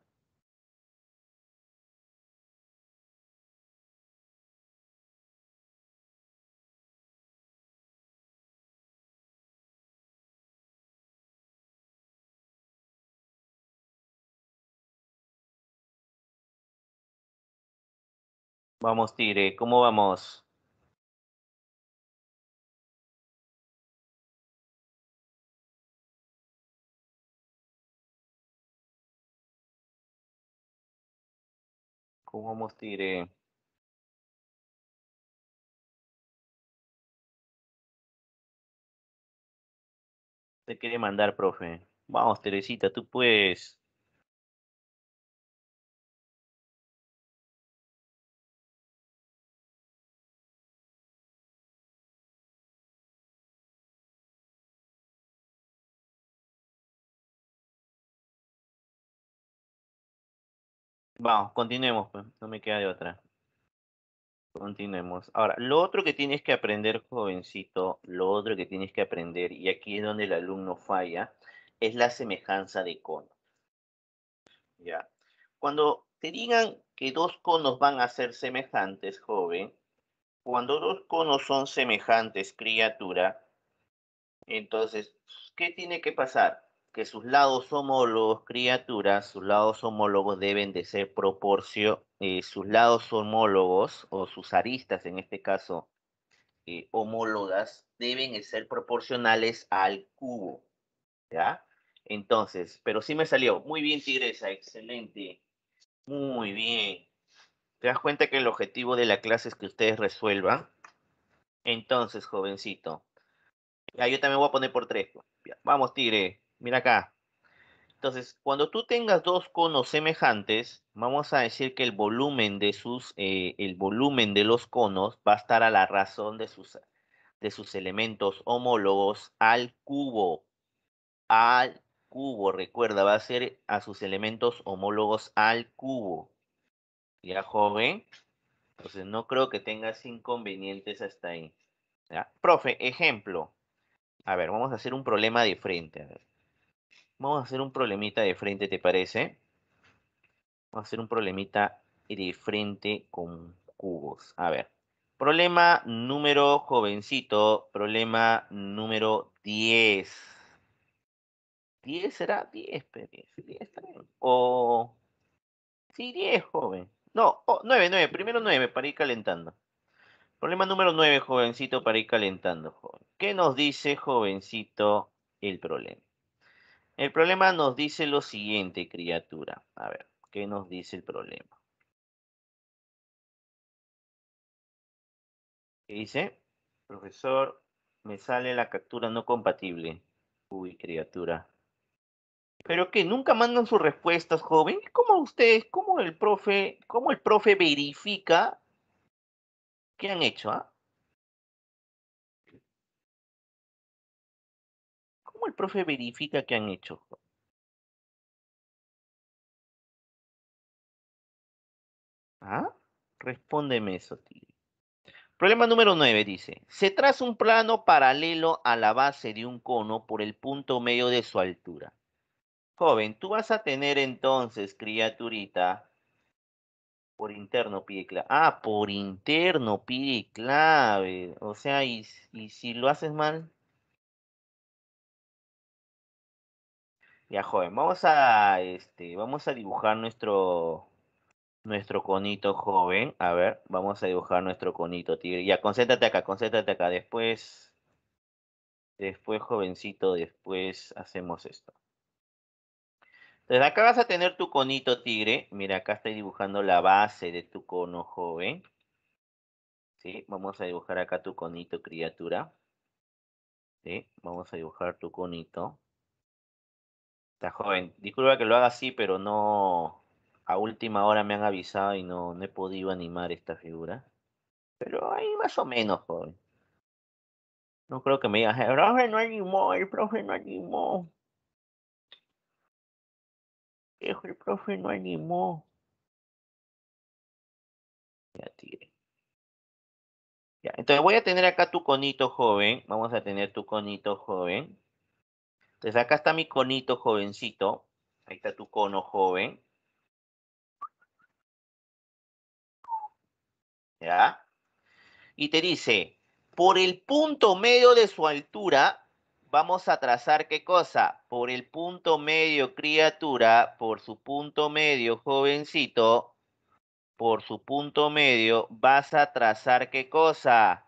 Vamos, Tigre, ¿cómo vamos? ¿Cómo vamos, Tigre? Te quiere mandar, profe. Vamos, Teresita, tú puedes. Vamos, continuemos, pues, No me queda de otra. Continuemos. Ahora, lo otro que tienes que aprender, jovencito, lo otro que tienes que aprender, y aquí es donde el alumno falla, es la semejanza de conos. Ya. Cuando te digan que dos conos van a ser semejantes, joven, cuando dos conos son semejantes, criatura, entonces, ¿qué tiene que pasar? que sus lados homólogos, criaturas, sus lados homólogos deben de ser proporcio, eh, sus lados homólogos o sus aristas en este caso eh, homólogas deben ser proporcionales al cubo, ¿ya? Entonces, pero sí me salió. Muy bien, Tigresa, excelente. Muy bien. ¿Te das cuenta que el objetivo de la clase es que ustedes resuelvan? Entonces, jovencito. Ya, yo también voy a poner por tres. Pues. vamos, Tigre. Mira acá. Entonces, cuando tú tengas dos conos semejantes, vamos a decir que el volumen de sus, eh, el volumen de los conos va a estar a la razón de sus, de sus elementos homólogos al cubo. Al cubo, recuerda, va a ser a sus elementos homólogos al cubo. Ya, joven. Entonces, no creo que tengas inconvenientes hasta ahí. Profe, ejemplo. A ver, vamos a hacer un problema de frente. A ver. Vamos a hacer un problemita de frente, ¿te parece? Vamos a hacer un problemita de frente con cubos. A ver. Problema número jovencito. Problema número 10. 10 será 10, 10, O. Sí, 10, joven. No, 9, 9. Primero 9 para ir calentando. Problema número 9, jovencito, para ir calentando, joven. ¿Qué nos dice, jovencito, el problema? El problema nos dice lo siguiente, criatura. A ver, ¿qué nos dice el problema? ¿Qué dice? Profesor, me sale la captura no compatible. Uy, criatura. Pero que nunca mandan sus respuestas, joven. ¿Cómo ustedes, cómo el profe, cómo el profe verifica qué han hecho? Ah? el profe verifica que han hecho? ¿Ah? Respóndeme eso, tío. Problema número 9 dice, se traza un plano paralelo a la base de un cono por el punto medio de su altura. Joven, tú vas a tener entonces, criaturita, por interno pide clave. Ah, por interno pide clave. O sea, y si lo haces mal, Ya, joven, vamos a, este, vamos a dibujar nuestro, nuestro conito joven. A ver, vamos a dibujar nuestro conito tigre. Ya, concéntrate acá, concéntrate acá. Después, después jovencito, después hacemos esto. Entonces acá vas a tener tu conito tigre. Mira, acá estoy dibujando la base de tu cono joven. ¿Sí? Vamos a dibujar acá tu conito criatura. ¿Sí? Vamos a dibujar tu conito joven. Disculpa que lo haga así, pero no. A última hora me han avisado y no, he podido animar esta figura. Pero ahí más o menos, joven. No creo que me digas, el profe no animó, el profe no animó. el profe no animó. Ya Ya, entonces voy a tener acá tu conito joven. Vamos a tener tu conito joven. Entonces acá está mi conito jovencito. Ahí está tu cono joven. ¿Ya? Y te dice, por el punto medio de su altura, vamos a trazar qué cosa? Por el punto medio criatura, por su punto medio jovencito, por su punto medio, vas a trazar qué cosa?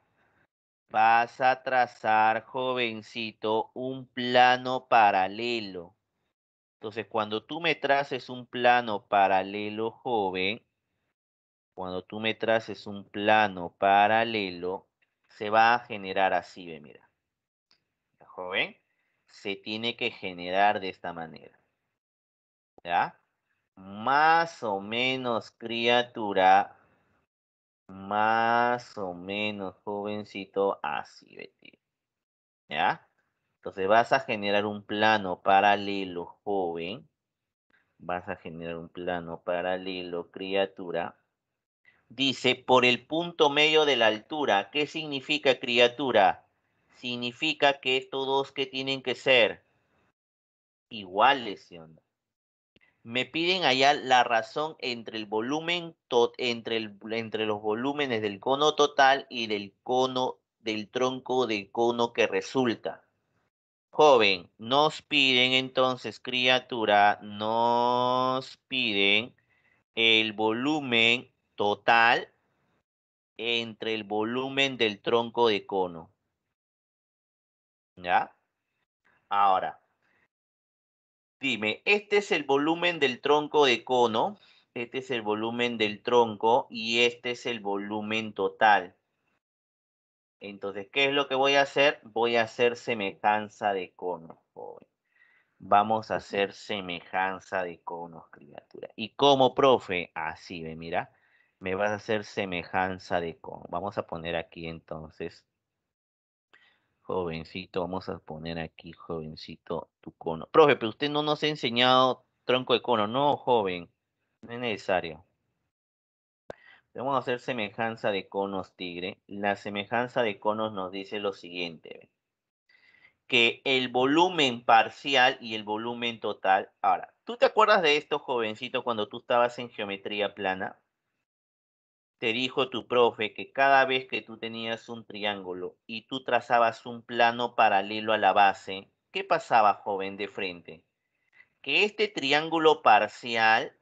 Vas a trazar, jovencito, un plano paralelo. Entonces, cuando tú me traces un plano paralelo, joven, cuando tú me traces un plano paralelo, se va a generar así, ve, mira. Joven, se tiene que generar de esta manera. ¿Ya? Más o menos, criatura, más o menos, jovencito, así, ti ¿Ya? Entonces vas a generar un plano paralelo, joven. Vas a generar un plano paralelo, criatura. Dice, por el punto medio de la altura. ¿Qué significa criatura? Significa que estos dos que tienen que ser iguales, no? Me piden allá la razón entre el volumen, entre, los volúmenes del cono total y del cono, del tronco de cono que resulta. Joven, nos piden entonces, criatura, nos piden el volumen total entre el volumen del tronco de cono. ¿Ya? Ahora, Dime, este es el volumen del tronco de cono, este es el volumen del tronco y este es el volumen total. Entonces, ¿qué es lo que voy a hacer? Voy a hacer semejanza de cono. Vamos a hacer semejanza de conos, criatura. ¿Y como profe? Así, ve, mira. Me vas a hacer semejanza de conos. Vamos a poner aquí entonces Jovencito, vamos a poner aquí, jovencito, tu cono. Profe, pero usted no nos ha enseñado tronco de cono. No, joven, no es necesario. Vamos a hacer semejanza de conos tigre. La semejanza de conos nos dice lo siguiente. Que el volumen parcial y el volumen total. Ahora, ¿tú te acuerdas de esto, jovencito, cuando tú estabas en geometría plana? Te dijo tu profe que cada vez que tú tenías un triángulo y tú trazabas un plano paralelo a la base, ¿qué pasaba, joven, de frente? Que este triángulo parcial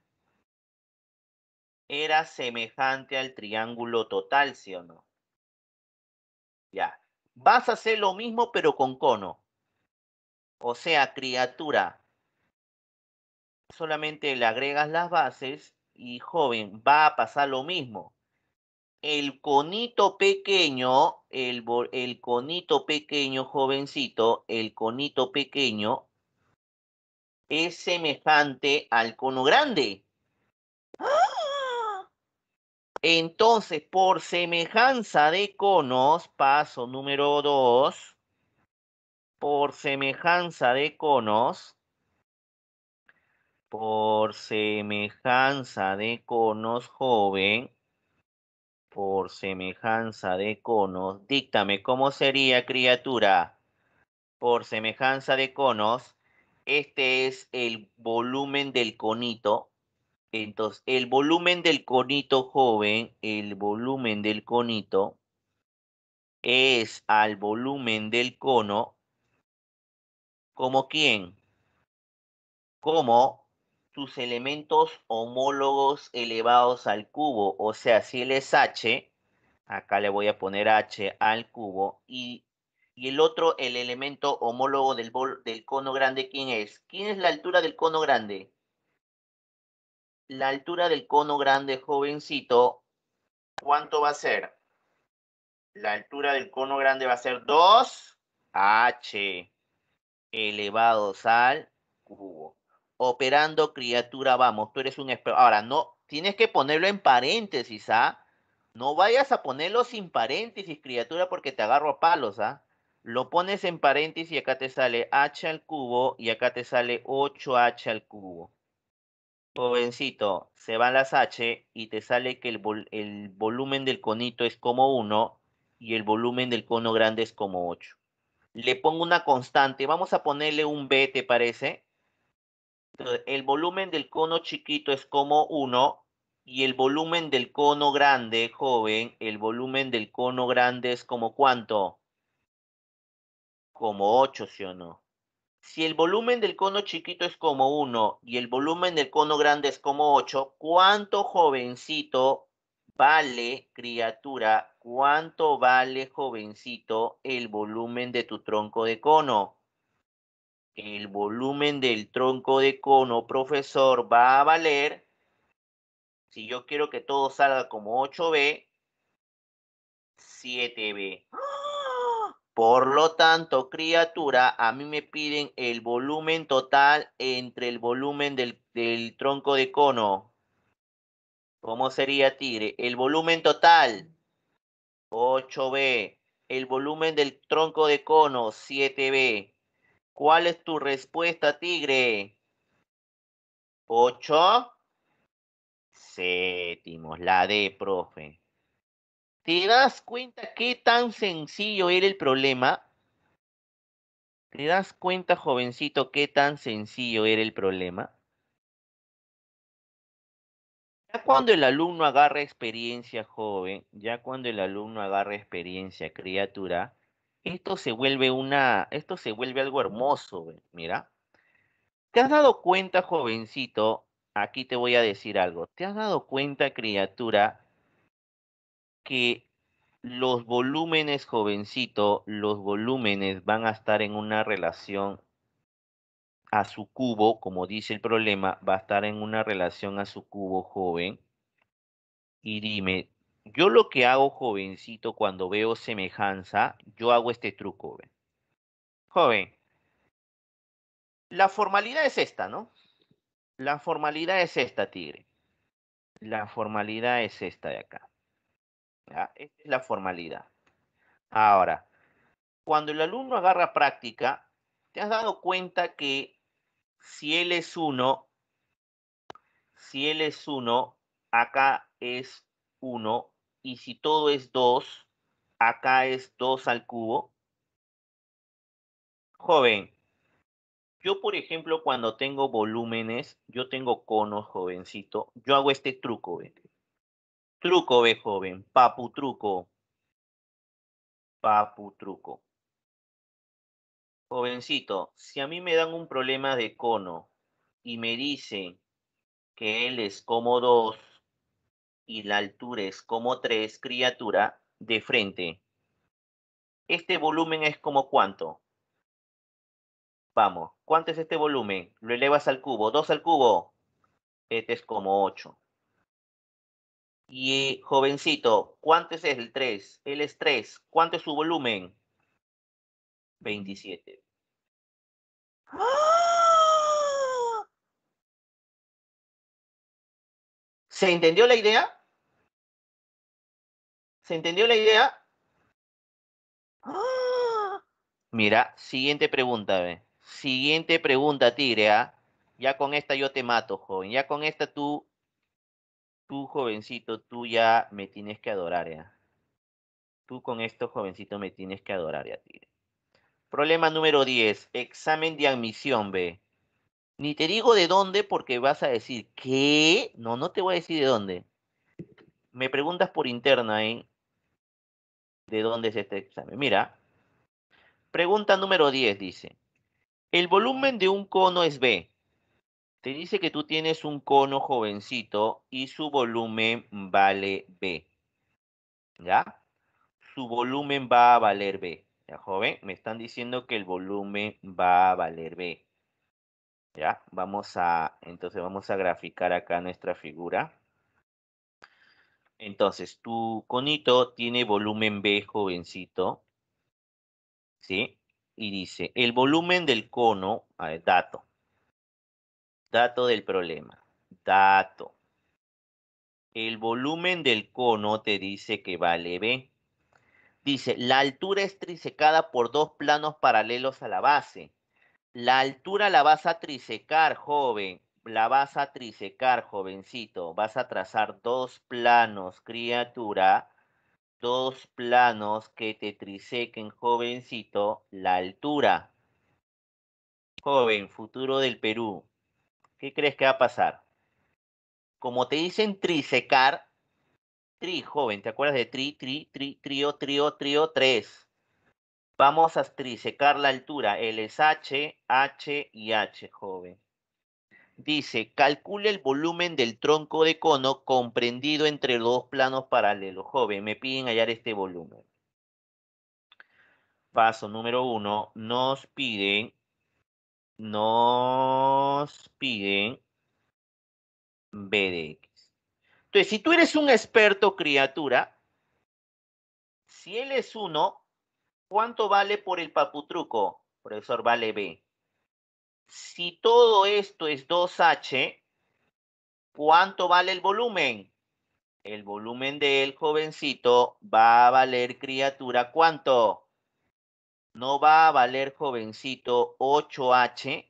era semejante al triángulo total, ¿sí o no? Ya. Vas a hacer lo mismo, pero con cono. O sea, criatura, solamente le agregas las bases y joven, va a pasar lo mismo el conito pequeño, el, conito pequeño jovencito, el conito pequeño es semejante al cono grande. ¡Ah! Entonces, por semejanza de conos, paso número dos. por semejanza de conos, por semejanza de conos joven, por semejanza de conos, díctame cómo sería criatura por semejanza de conos. Este es el volumen del conito. Entonces, el volumen del conito joven, el volumen del conito es al volumen del cono. ¿Como quién? Como tus elementos homólogos elevados al cubo. O sea, si él es h, acá le voy a poner h al cubo, y, el otro, el elemento homólogo del, del cono grande, ¿quién es? ¿Quién es la altura del cono grande? La altura del cono grande, jovencito, ¿cuánto va a ser? La altura del cono grande va a ser 2h elevados al cubo operando criatura vamos, tú eres un experto. Ahora, no, tienes que ponerlo en paréntesis, ¿ah? No vayas a ponerlo sin paréntesis, criatura, porque te agarro a palos, ¿ah? Lo pones en paréntesis y acá te sale h al cubo y acá te sale 8h al cubo. Jovencito, se van las h y te sale que el, el volumen del conito es como 1 y el volumen del cono grande es como 8. Le pongo una constante, vamos a ponerle un b, ¿te parece? el volumen del cono chiquito es como 1 y el volumen del cono grande, joven, el volumen del cono grande es como cuánto? Como 8, ¿sí o no? Si el volumen del cono chiquito es como 1 y el volumen del cono grande es como 8, ¿cuánto jovencito vale, criatura, cuánto vale, jovencito, el volumen de tu tronco de cono? el volumen del tronco de cono, profesor, va a valer, si yo quiero que todo salga como 8B, 7B. Por lo tanto, criatura, a mí me piden el volumen total entre el volumen del, tronco de cono. ¿Cómo sería, tigre? El volumen total, 8B. El volumen del tronco de cono, 7B ¿Cuál es tu respuesta, tigre? Ocho séptimos, la D, profe. ¿Te das cuenta qué tan sencillo era el problema? ¿Te das cuenta, jovencito, qué tan sencillo era el problema? Ya cuando el alumno agarra experiencia, joven, ya cuando el alumno agarra experiencia, criatura, esto se vuelve una, esto se vuelve algo hermoso, mira. ¿Te has dado cuenta, jovencito? Aquí te voy a decir algo. ¿Te has dado cuenta, criatura, que los volúmenes, jovencito, los volúmenes van a estar en una relación a su cubo, como dice el problema, va a estar en una relación a su cubo, joven? Y dime, yo lo que hago, jovencito, cuando veo semejanza, yo hago este truco, joven. la formalidad es esta, ¿no? La formalidad es esta, tigre. La formalidad es esta de acá. Esta es la formalidad. Ahora, cuando el alumno agarra práctica, te has dado cuenta que si él es uno, si él es uno, acá es uno y si todo es 2, acá es 2 al cubo. Joven, yo por ejemplo cuando tengo volúmenes, yo tengo conos, jovencito, yo hago este truco, ¿ve? Truco, ve, joven, papu truco. Papu truco. Jovencito, si a mí me dan un problema de cono y me dicen que él es como 2, y la altura es como 3, criatura, de frente. Este volumen es como cuánto? Vamos, ¿cuánto es este volumen? Lo elevas al cubo, ¿Dos al cubo. Este es como 8. Y jovencito, ¿cuánto es el 3? Él es 3. ¿Cuánto es su volumen? 27. ¡Ah! ¿Se entendió la idea? ¿Se entendió la idea? ¡Ah! Mira, siguiente pregunta, ve. Siguiente pregunta, Tigre, ¿ah? Ya con esta yo te mato, joven. Ya con esta tú, tú, jovencito, tú ya me tienes que adorar, ¿eh? Tú con esto, jovencito, me tienes que adorar, ya, Tigre. Problema número 10, examen de admisión, ve. Ni te digo de dónde porque vas a decir, ¿qué? No, no te voy a decir de dónde. Me preguntas por interna, ¿eh? de dónde es este examen. Mira, pregunta número 10 dice, el volumen de un cono es B. Te dice que tú tienes un cono jovencito y su volumen vale B. ¿Ya? Su volumen va a valer B. ¿Ya, joven? Me están diciendo que el volumen va a valer B. ¿Ya? Vamos a, entonces vamos a graficar acá nuestra figura. Entonces, tu conito tiene volumen B jovencito, ¿sí? Y dice, el volumen del cono, dato, dato del problema, dato. El volumen del cono te dice que vale B. Dice, la altura es trisecada por dos planos paralelos a la base. La altura la vas a trisecar, joven la vas a trisecar, jovencito. Vas a trazar dos planos, criatura. Dos planos que te trisequen, jovencito, la altura. Joven, futuro del Perú. ¿Qué crees que va a pasar? Como te dicen trisecar, tri, joven, ¿te acuerdas de tri, tri, tri, trío, trio, trío, tres? Vamos a trisecar la altura, L es H, H y H, joven dice, calcule el volumen del tronco de cono comprendido entre los dos planos paralelos. Joven, me piden hallar este volumen. Paso número uno, nos piden, nos piden B de X. Entonces, si tú eres un experto criatura, si él es uno, ¿cuánto vale por el paputruco? Profesor, vale B si todo esto es 2H, ¿cuánto vale el volumen? El volumen del jovencito va a valer criatura ¿cuánto? No va a valer jovencito 8H.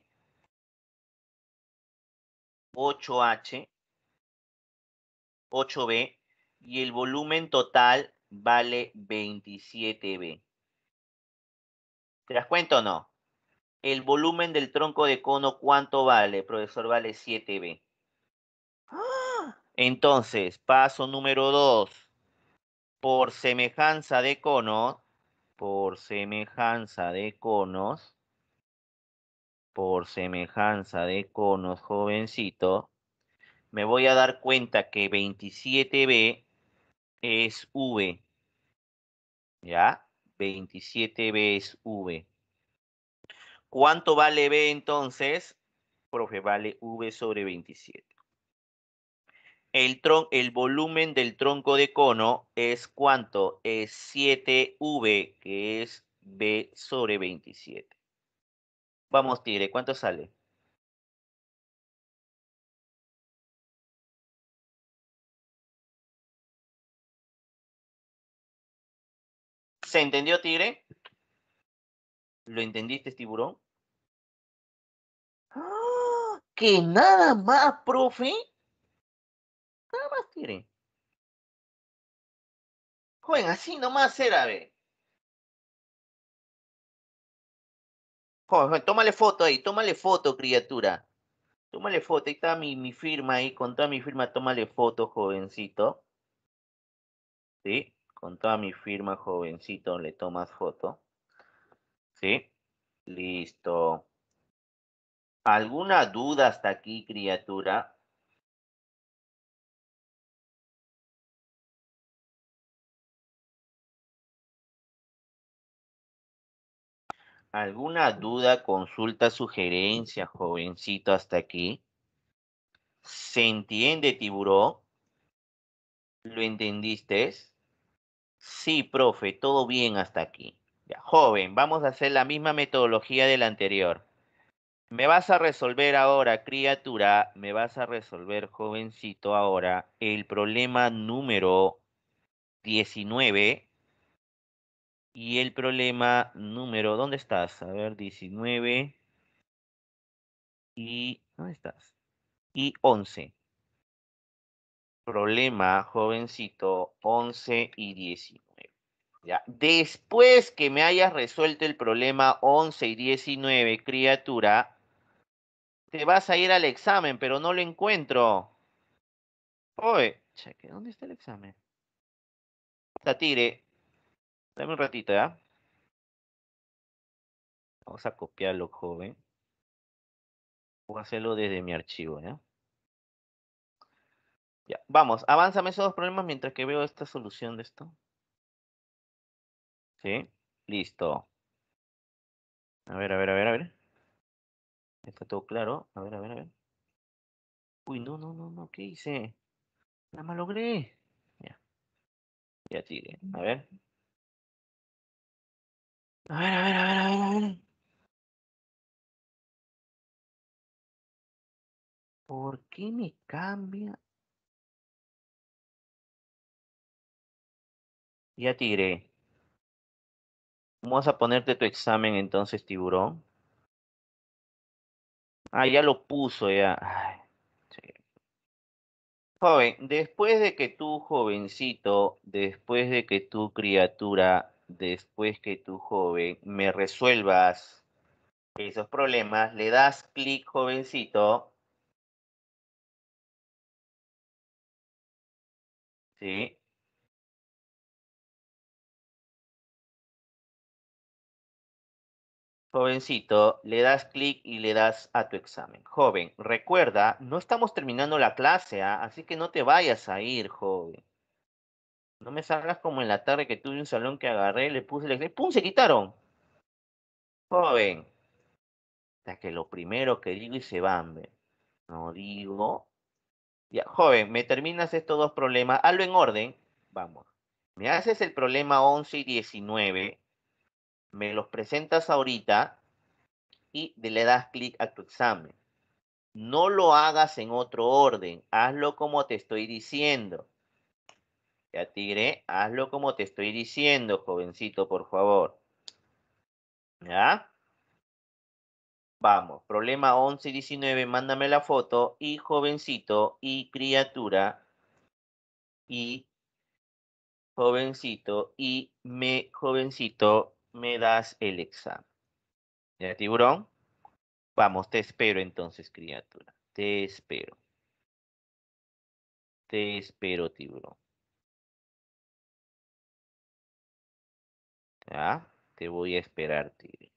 8H. 8B. Y el volumen total vale 27B. ¿Te das cuenta o no? el volumen del tronco de cono, ¿cuánto vale? Profesor, vale 7B. Entonces, paso número 2. Por semejanza de conos, por semejanza de conos, por semejanza de conos, jovencito, me voy a dar cuenta que 27B es V. ¿Ya? 27B es V. ¿Cuánto vale B entonces? Profe, vale V sobre 27. El, tron, el volumen del tronco de cono es cuánto? Es 7V, que es B sobre 27. Vamos, Tigre, ¿cuánto sale? ¿Se entendió, Tigre? ¿Lo entendiste, tiburón? que nada más, profe, nada más tiene. Joven, así nomás era, ve. Joven, joven, tómale foto ahí, tómale foto, criatura. Tómale foto, ahí está mi, mi firma ahí, con toda mi firma, tómale foto, jovencito. ¿Sí? Con toda mi firma, jovencito, le tomas foto. ¿Sí? Listo. ¿Alguna duda hasta aquí, criatura? ¿Alguna duda, consulta, sugerencia, jovencito, hasta aquí? ¿Se entiende, tiburón? ¿Lo entendiste? Sí, profe, todo bien hasta aquí. Ya, joven, vamos a hacer la misma metodología de la anterior. Me vas a resolver ahora, criatura, me vas a resolver, jovencito, ahora el problema número 19 y el problema número, ¿dónde estás? A ver, 19 y, ¿dónde estás? Y 11. Problema, jovencito, 11 y 19. Ya. Después que me hayas resuelto el problema 11 y 19, criatura, te vas a ir al examen, pero no lo encuentro. Oye, cheque, ¿dónde está el examen? tire. dame un ratito, ¿ya? Vamos a copiarlo, joven. Voy a hacerlo desde mi archivo, ¿ya? Ya, vamos, avánzame esos dos problemas mientras que veo esta solución de esto. ¿Sí? Listo. A ver, a ver, a ver, a ver. Está todo claro. A ver, a ver, a ver. Uy, no, no, no, no. ¿Qué hice? Nada más logré. Ya. Ya tiré. A ver. A ver, a ver, a ver, a ver, a ver. ¿Por qué me cambia? Ya tiré. vas a ponerte tu examen entonces, tiburón. Ah, ya lo puso, ya. Joven, después de que tú, jovencito, después de que tú, criatura, después que tú, joven, me resuelvas esos problemas, le das clic, jovencito. Sí. Jovencito, le das clic y le das a tu examen. Joven, recuerda, no estamos terminando la clase, ¿ah? así que no te vayas a ir, joven. No me salgas como en la tarde que tuve un salón que agarré, le puse el examen. ¡Pum! Se quitaron. Joven. Hasta que lo primero que digo y se van. No digo. Ya, joven, me terminas estos dos problemas. Hazlo en orden. Vamos. Me haces el problema 11 y 19 me los presentas ahorita y le das clic a tu examen. No lo hagas en otro orden, hazlo como te estoy diciendo. Ya tigre, hazlo como te estoy diciendo, jovencito, por favor. ¿Ya? Vamos, problema 11 y 19, mándame la foto y jovencito y criatura y jovencito y me jovencito me das el examen. ¿Ya, tiburón? Vamos, te espero entonces, criatura. Te espero. Te espero, tiburón. ¿Ya? Te voy a esperar, tiburón.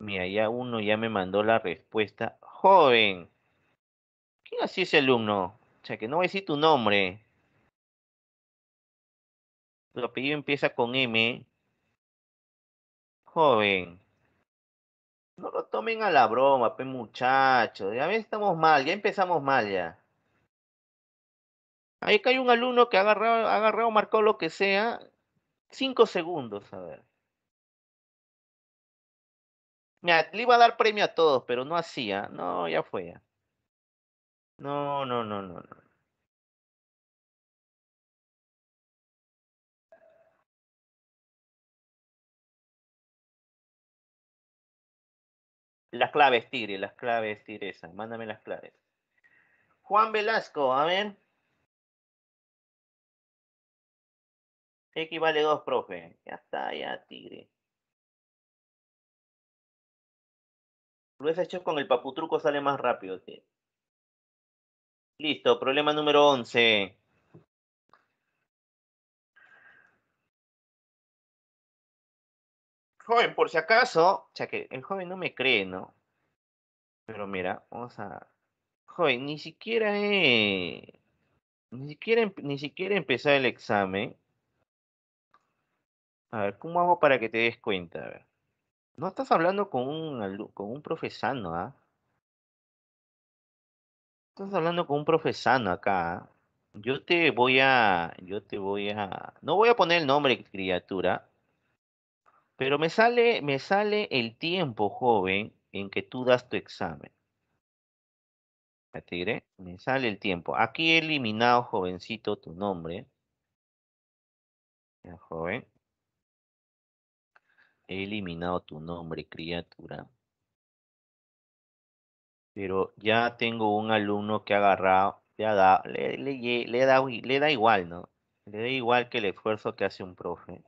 Mira, ya uno ya me mandó la respuesta. Joven. ¿Quién así ese alumno? O sea, que no voy a decir tu nombre apellido empieza con M, joven, no lo tomen a la broma, pues, muchachos, ya estamos mal, ya empezamos mal ya. Ahí que hay un alumno que ha agarrado, agarrado, marcó lo que sea, cinco segundos, a ver. le iba a dar premio a todos, pero no hacía. No, ya fue. No, no, no, no, no. Las claves, Tigre, las claves, Tigresa. Mándame las claves. Juan Velasco, a ver. X vale 2, profe. Ya está, ya, Tigre. Lo has hecho con el paputruco, sale más rápido. Listo, problema número 11. Joven, por si acaso, o sea que el joven no me cree, ¿no? Pero mira, vamos a. Joven, ni siquiera he. Ni siquiera, em, ni siquiera el examen. A ver, ¿cómo hago para que te des cuenta? A ver. No estás hablando con un, con un profesano, ¿ah? Estás hablando con un profesano acá. ¿ah? Yo te voy a. Yo te voy a. No voy a poner el nombre, criatura. Pero me sale, me sale el tiempo, joven, en que tú das tu examen. me sale el tiempo. Aquí he eliminado, jovencito, tu nombre. joven. He eliminado tu nombre, criatura. Pero ya tengo un alumno que ha agarrado, da, le da igual, ¿no? Le da igual que el esfuerzo que hace un profe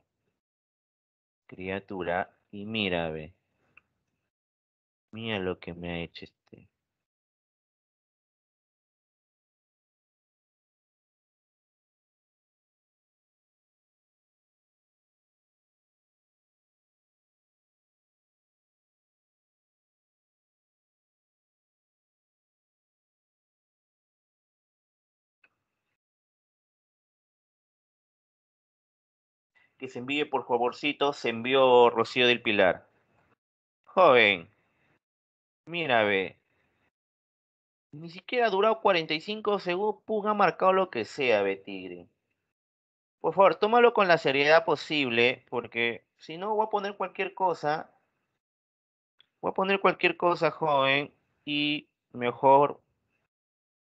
criatura, y mira, ve. Mira lo que me ha hecho este que se envíe por favorcito, se envió Rocío del Pilar. Joven, mira, ve. Ni siquiera ha durado 45 segundos, puga ha marcado lo que sea, ve, Tigre. Por favor, tómalo con la seriedad posible, porque si no, voy a poner cualquier cosa. Voy a poner cualquier cosa, joven, y mejor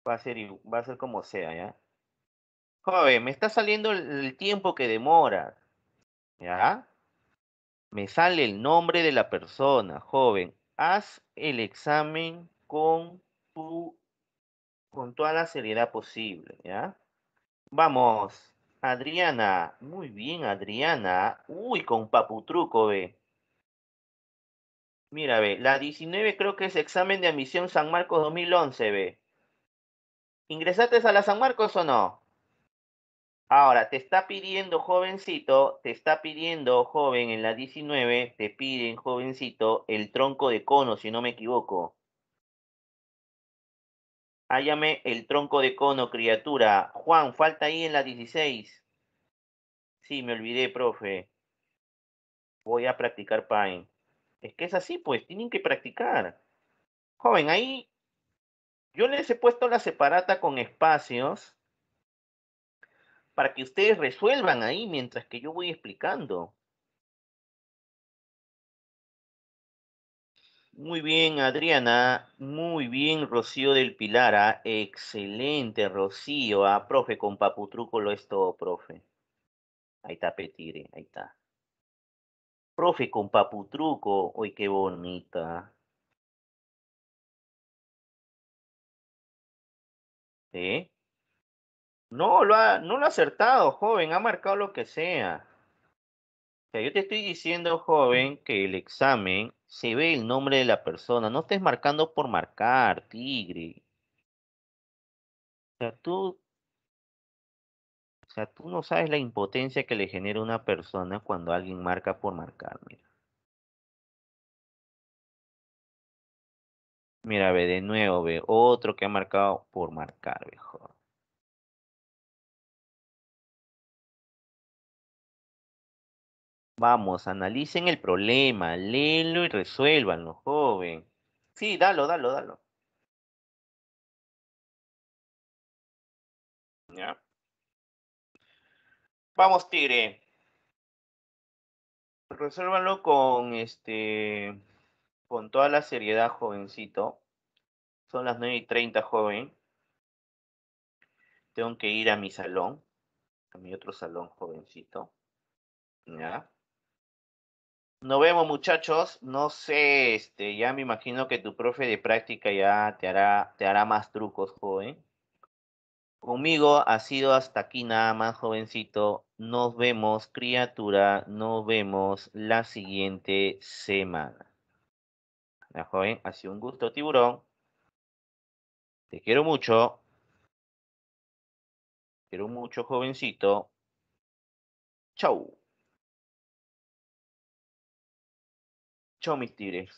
va a ser, va a ser como sea, ¿ya? Joven, me está saliendo el tiempo que demora. ¿Ya? Me sale el nombre de la persona, joven. Haz el examen con tu con toda la seriedad posible, ¿ya? Vamos, Adriana. Muy bien, Adriana. Uy, con paputruco, ve. Mira, ve, la 19 creo que es examen de admisión San Marcos 2011, ve. ¿Ingresaste a la San Marcos o no? Ahora, te está pidiendo jovencito, te está pidiendo joven en la 19, te piden jovencito el tronco de cono, si no me equivoco. Hállame el tronco de cono, criatura. Juan, falta ahí en la 16. Sí, me olvidé, profe. Voy a practicar Pine. Es que es así, pues, tienen que practicar. Joven, ahí yo les he puesto la separata con espacios para que ustedes resuelvan ahí mientras que yo voy explicando. Muy bien, Adriana. Muy bien, Rocío del Pilar. Ah, excelente, Rocío. Ah, profe, con paputruco lo es todo, profe. Ahí está, Petire, ahí está. Profe, con paputruco. Uy, qué bonita. ¿Eh? No, lo ha, no lo ha acertado, joven, ha marcado lo que sea. O sea, yo te estoy diciendo, mm. joven, que el examen se ve el nombre de la persona. No estés marcando por marcar, tigre. O sea, tú, o sea, tú no sabes la impotencia que le genera una persona cuando alguien marca por marcar, mira. Mira, ve, de nuevo, ve, otro que ha marcado por marcar, mejor. Vamos, analicen el problema, léenlo y resuélvanlo, joven. Sí, dalo, dalo, dalo. Ya. Vamos, Tigre. Resuélvanlo con este con toda la seriedad, jovencito. Son las 9 y 30, joven. Tengo que ir a mi salón, a mi otro salón, jovencito. ¿Ya? Nos vemos, muchachos. No sé, este, ya me imagino que tu profe de práctica ya te hará, te hará más trucos, joven. Conmigo ha sido hasta aquí nada más, jovencito. Nos vemos, criatura. Nos vemos la siguiente semana. La joven, ha sido un gusto, tiburón. Te quiero mucho. Te quiero mucho, jovencito. Chau. mis tigres.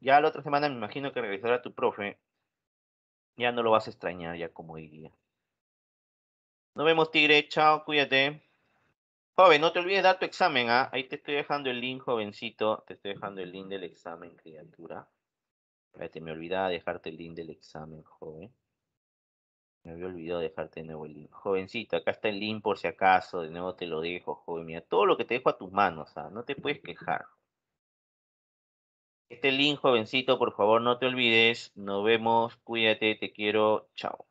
Ya la otra semana me imagino que regresará tu profe. Ya no lo vas a extrañar, ya como diría. Nos vemos, tigre. Chao, cuídate. Joven, no te olvides dar tu examen, ¿ah? Ahí te estoy dejando el link, jovencito. Te estoy dejando el link del examen, criatura. Te me olvidaba dejarte el link del examen, joven. Me había olvidado dejarte de nuevo el link. Jovencito, acá está el link por si acaso. De nuevo te lo dejo, joven. Mira, todo lo que te dejo a tus manos, ¿ah? No te puedes quejar. Este link, jovencito, por favor, no te olvides. Nos vemos. Cuídate, te quiero. Chao.